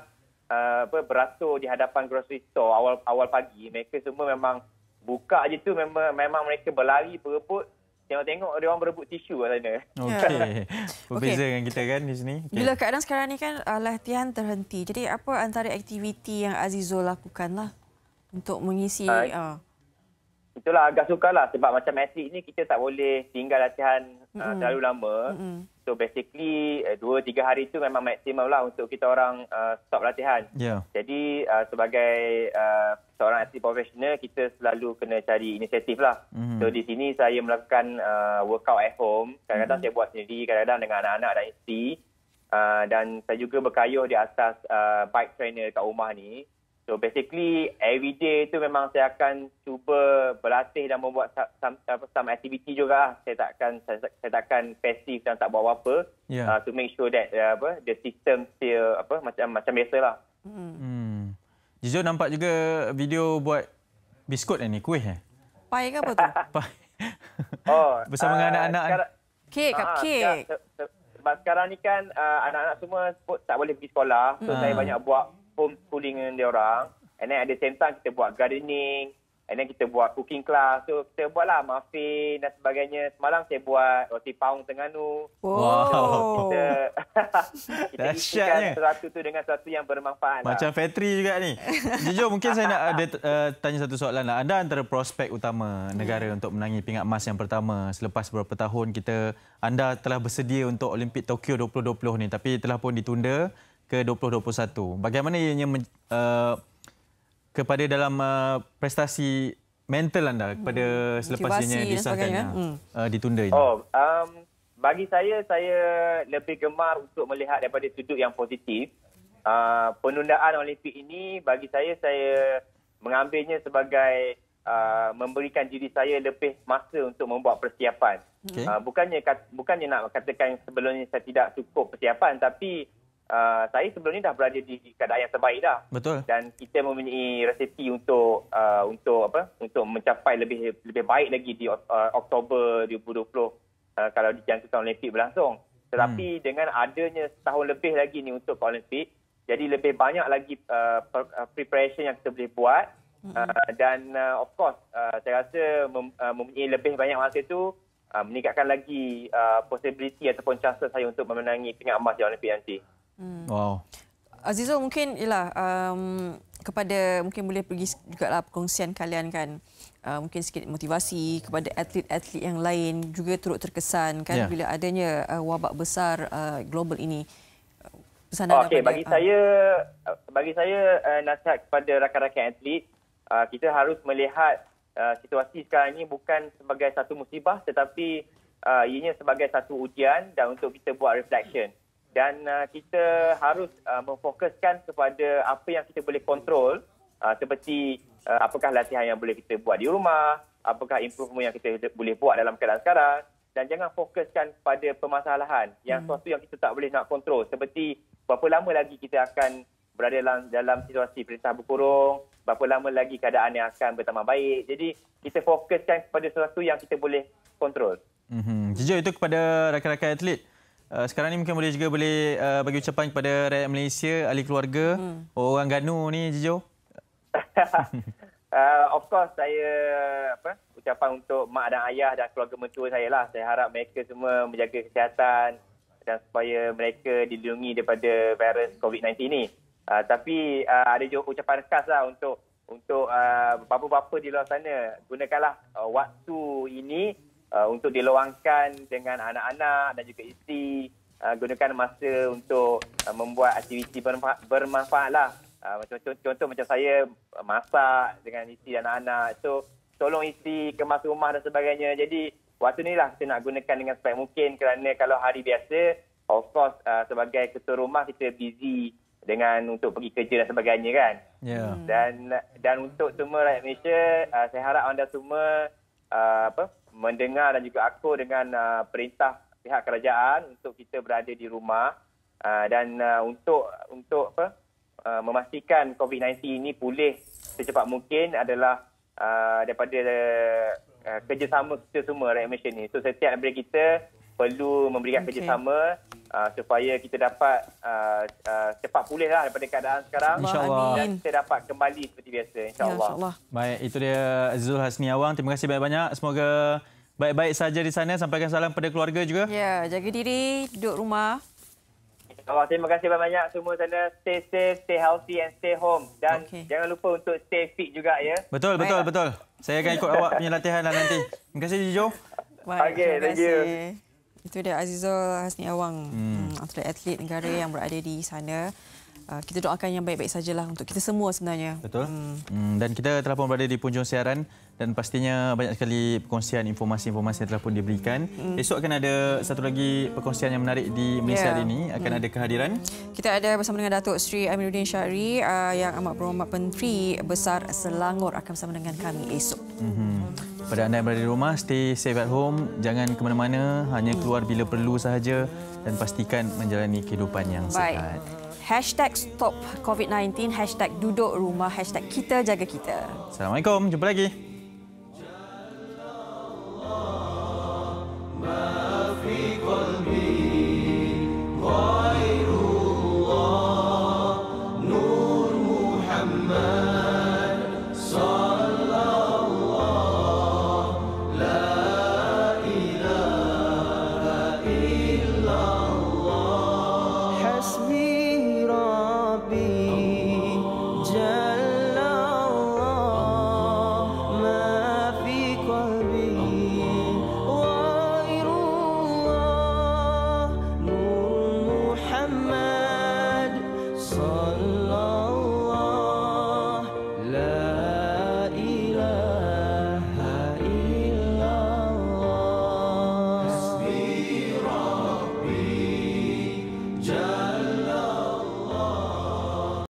Uh, apa beratur di hadapan grocery store awal awal pagi mereka semua memang buka aje tu memang memang mereka berlari berebut tengok-tengok dia orang berebut tisu kat sana. Okey. Berbeza okay. dengan kita kan di sini. Okay. Bila keadaan sekarang ni kan uh, latihan terhenti. Jadi apa antara aktiviti yang Azizul lakukanlah untuk mengisi uh, uh. itulah agak lah sebab macam atlet ni kita tak boleh tinggal latihan uh, terlalu lama. Mm-mm. So basically eh, dua uh, tiga hari itu memang maksimum lah untuk kita orang uh, stop latihan. Yeah. Jadi uh, sebagai uh, seorang atlet profesional kita selalu kena cari inisiatif lah. Mm-hmm. So di sini saya melakukan uh, workout at home. Kadang-kadang mm-hmm. saya buat sendiri, kadang-kadang dengan anak-anak dan isteri. Uh, dan saya juga berkayuh di atas uh, bike trainer kat rumah ni. So basically every day tu memang saya akan cuba berlatih dan membuat some, some activity juga lah. Saya takkan saya, saya takkan pasif dan tak buat apa-apa yeah. Ya. uh, to make sure that uh, apa the system still apa macam macam biasalah. Hmm. hmm. Jizo nampak juga video buat biskut ni kuih eh. Pai ke apa tu? Pai. oh, bersama uh, anak-anak. Cake, uh, cupcake. Sebab, sekarang ni kan uh, anak-anak semua tak boleh pergi sekolah. So uh. saya banyak buat homeschooling dengan dia orang. And then at the same time kita buat gardening. And then kita buat cooking class. So kita buat lah muffin dan sebagainya. Semalam saya buat roti paung tengah nu. Oh. Wow. So, kita kita isikan sesuatu tu dengan sesuatu yang bermanfaat. Lah. Macam lah. factory juga ni. Jojo mungkin saya nak ada, uh, tanya satu soalan lah. Anda antara prospek utama negara yeah. Hmm. untuk menangi pingat emas yang pertama. Selepas beberapa tahun kita anda telah bersedia untuk Olimpik Tokyo 2020 ni. Tapi telah pun ditunda ke 2021. Bagaimana ianya uh, kepada dalam uh, prestasi mental anda kepada hmm. selepas ianya disahkannya hmm. uh, ditunda ini? Oh, um, bagi saya, saya lebih gemar untuk melihat daripada sudut yang positif. Uh, penundaan Olimpik ini bagi saya, saya mengambilnya sebagai Uh, memberikan diri saya lebih masa untuk membuat persiapan. Okay. Uh, bukannya bukannya nak katakan sebelumnya saya tidak cukup persiapan tapi uh, saya sebelum dah berada di keadaan yang terbaik dah. Betul. Dan kita mempunyai resepi untuk uh, untuk apa? Untuk mencapai lebih lebih baik lagi di uh, Oktober 2020 uh, kalau dijangkakan Olimpik berlangsung. Tetapi hmm. dengan adanya setahun lebih lagi ni untuk Olimpik, jadi lebih banyak lagi uh, preparation yang kita boleh buat. Uh, dan uh, of course uh, saya rasa mem, uh, mempunyai lebih banyak masa itu meningkatkan lagi uh, possibility ataupun chance saya untuk memenangi pingat emas di Olimpik nanti. Hmm. Wow. Azizul mungkin ialah um, kepada mungkin boleh pergi juga lah perkongsian kalian kan uh, mungkin sikit motivasi kepada atlet-atlet yang lain juga turut terkesan kan yeah. bila adanya uh, wabak besar uh, global ini. Pesanan oh, okay. bagi uh, saya bagi saya uh, nasihat kepada rakan-rakan atlet uh, kita harus melihat uh, situasi sekarang ini bukan sebagai satu musibah tetapi uh, ianya sebagai satu ujian dan untuk kita buat reflection dan uh, kita harus uh, memfokuskan kepada apa yang kita boleh kontrol uh, seperti uh, apakah latihan yang boleh kita buat di rumah, apakah improvement yang kita boleh buat dalam keadaan sekarang dan jangan fokuskan pada permasalahan yang hmm. sesuatu yang kita tak boleh nak kontrol seperti berapa lama lagi kita akan berada dalam, dalam situasi perintah berkurung, berapa lama lagi keadaan yang akan bertambah baik. Jadi kita fokuskan kepada sesuatu yang kita boleh kontrol. Mm-hmm. Jujur itu kepada rakan-rakan atlet. Uh, sekarang ni mungkin boleh juga boleh uh, bagi ucapan kepada rakyat Malaysia, ahli keluarga, hmm. orang Ganu ni Jijo. uh, of course saya apa ucapan untuk mak dan ayah dan keluarga mentua saya lah. Saya harap mereka semua menjaga kesihatan dan supaya mereka dilindungi daripada virus COVID-19 ni. Uh, tapi uh, ada juga ucapan khas lah untuk untuk uh, bapa-bapa di luar sana gunakanlah uh, waktu ini uh, untuk diluangkan dengan anak-anak dan juga isteri uh, gunakan masa untuk uh, membuat aktiviti bermanfaat lah. Uh, contoh, contoh macam saya uh, masak dengan isteri dan anak-anak. So, tolong isteri kemas rumah dan sebagainya. Jadi, waktu ni lah kita nak gunakan dengan sebaik mungkin kerana kalau hari biasa, of course uh, sebagai ketua rumah kita busy dengan untuk pergi kerja dan sebagainya kan. Yeah. Dan dan untuk semua rakyat Malaysia, uh, saya harap anda semua uh, apa, uh, mendengar dan juga akur dengan uh, perintah pihak kerajaan untuk kita berada di rumah uh, dan uh, untuk untuk apa uh, memastikan COVID-19 ini pulih secepat mungkin adalah uh, daripada uh, kerjasama kita semua rakyat Malaysia ni. So setiap daripada kita perlu memberikan okay. kerjasama Ah, supaya kita dapat uh, uh, cepat pulih lah daripada keadaan sekarang. InsyaAllah. Dan kita dapat kembali seperti biasa. Ya, InsyaAllah. Ya, insya Baik, itu dia Azizul Hasni Awang. Terima kasih banyak-banyak. Semoga baik-baik saja di sana. Sampaikan salam kepada keluarga juga. Ya, jaga diri, duduk rumah. Oh, terima kasih banyak banyak semua sana. Stay safe, stay healthy and stay home. Dan okay. jangan lupa untuk stay fit juga ya. Betul, Baiklah. betul, betul. Saya akan ikut awak punya latihan lah nanti. Terima kasih, Jijo. Okay, terima kasih. thank you. Itu dia Azizul Hasni Awang, hmm. hmm antara atlet negara yang berada di sana. Uh, kita doakan yang baik-baik sajalah untuk kita semua sebenarnya. Betul. Hmm. hmm dan kita telah pun berada di punjung siaran dan pastinya banyak sekali perkongsian informasi-informasi yang telah pun diberikan. Hmm. Esok akan ada satu lagi perkongsian yang menarik di Malaysia yeah. hari ini. Akan hmm. ada kehadiran. Kita ada bersama dengan Datuk Sri Amiruddin Syari uh, yang amat berhormat Menteri Besar Selangor akan bersama dengan kami esok. Hmm. hmm. Pada anda yang berada di rumah, stay safe at home. Jangan ke mana-mana, hanya keluar bila perlu sahaja dan pastikan menjalani kehidupan yang sihat. Baik. Hashtag stop COVID-19, hashtag duduk rumah, hashtag kita jaga kita. Assalamualaikum, jumpa lagi. Ma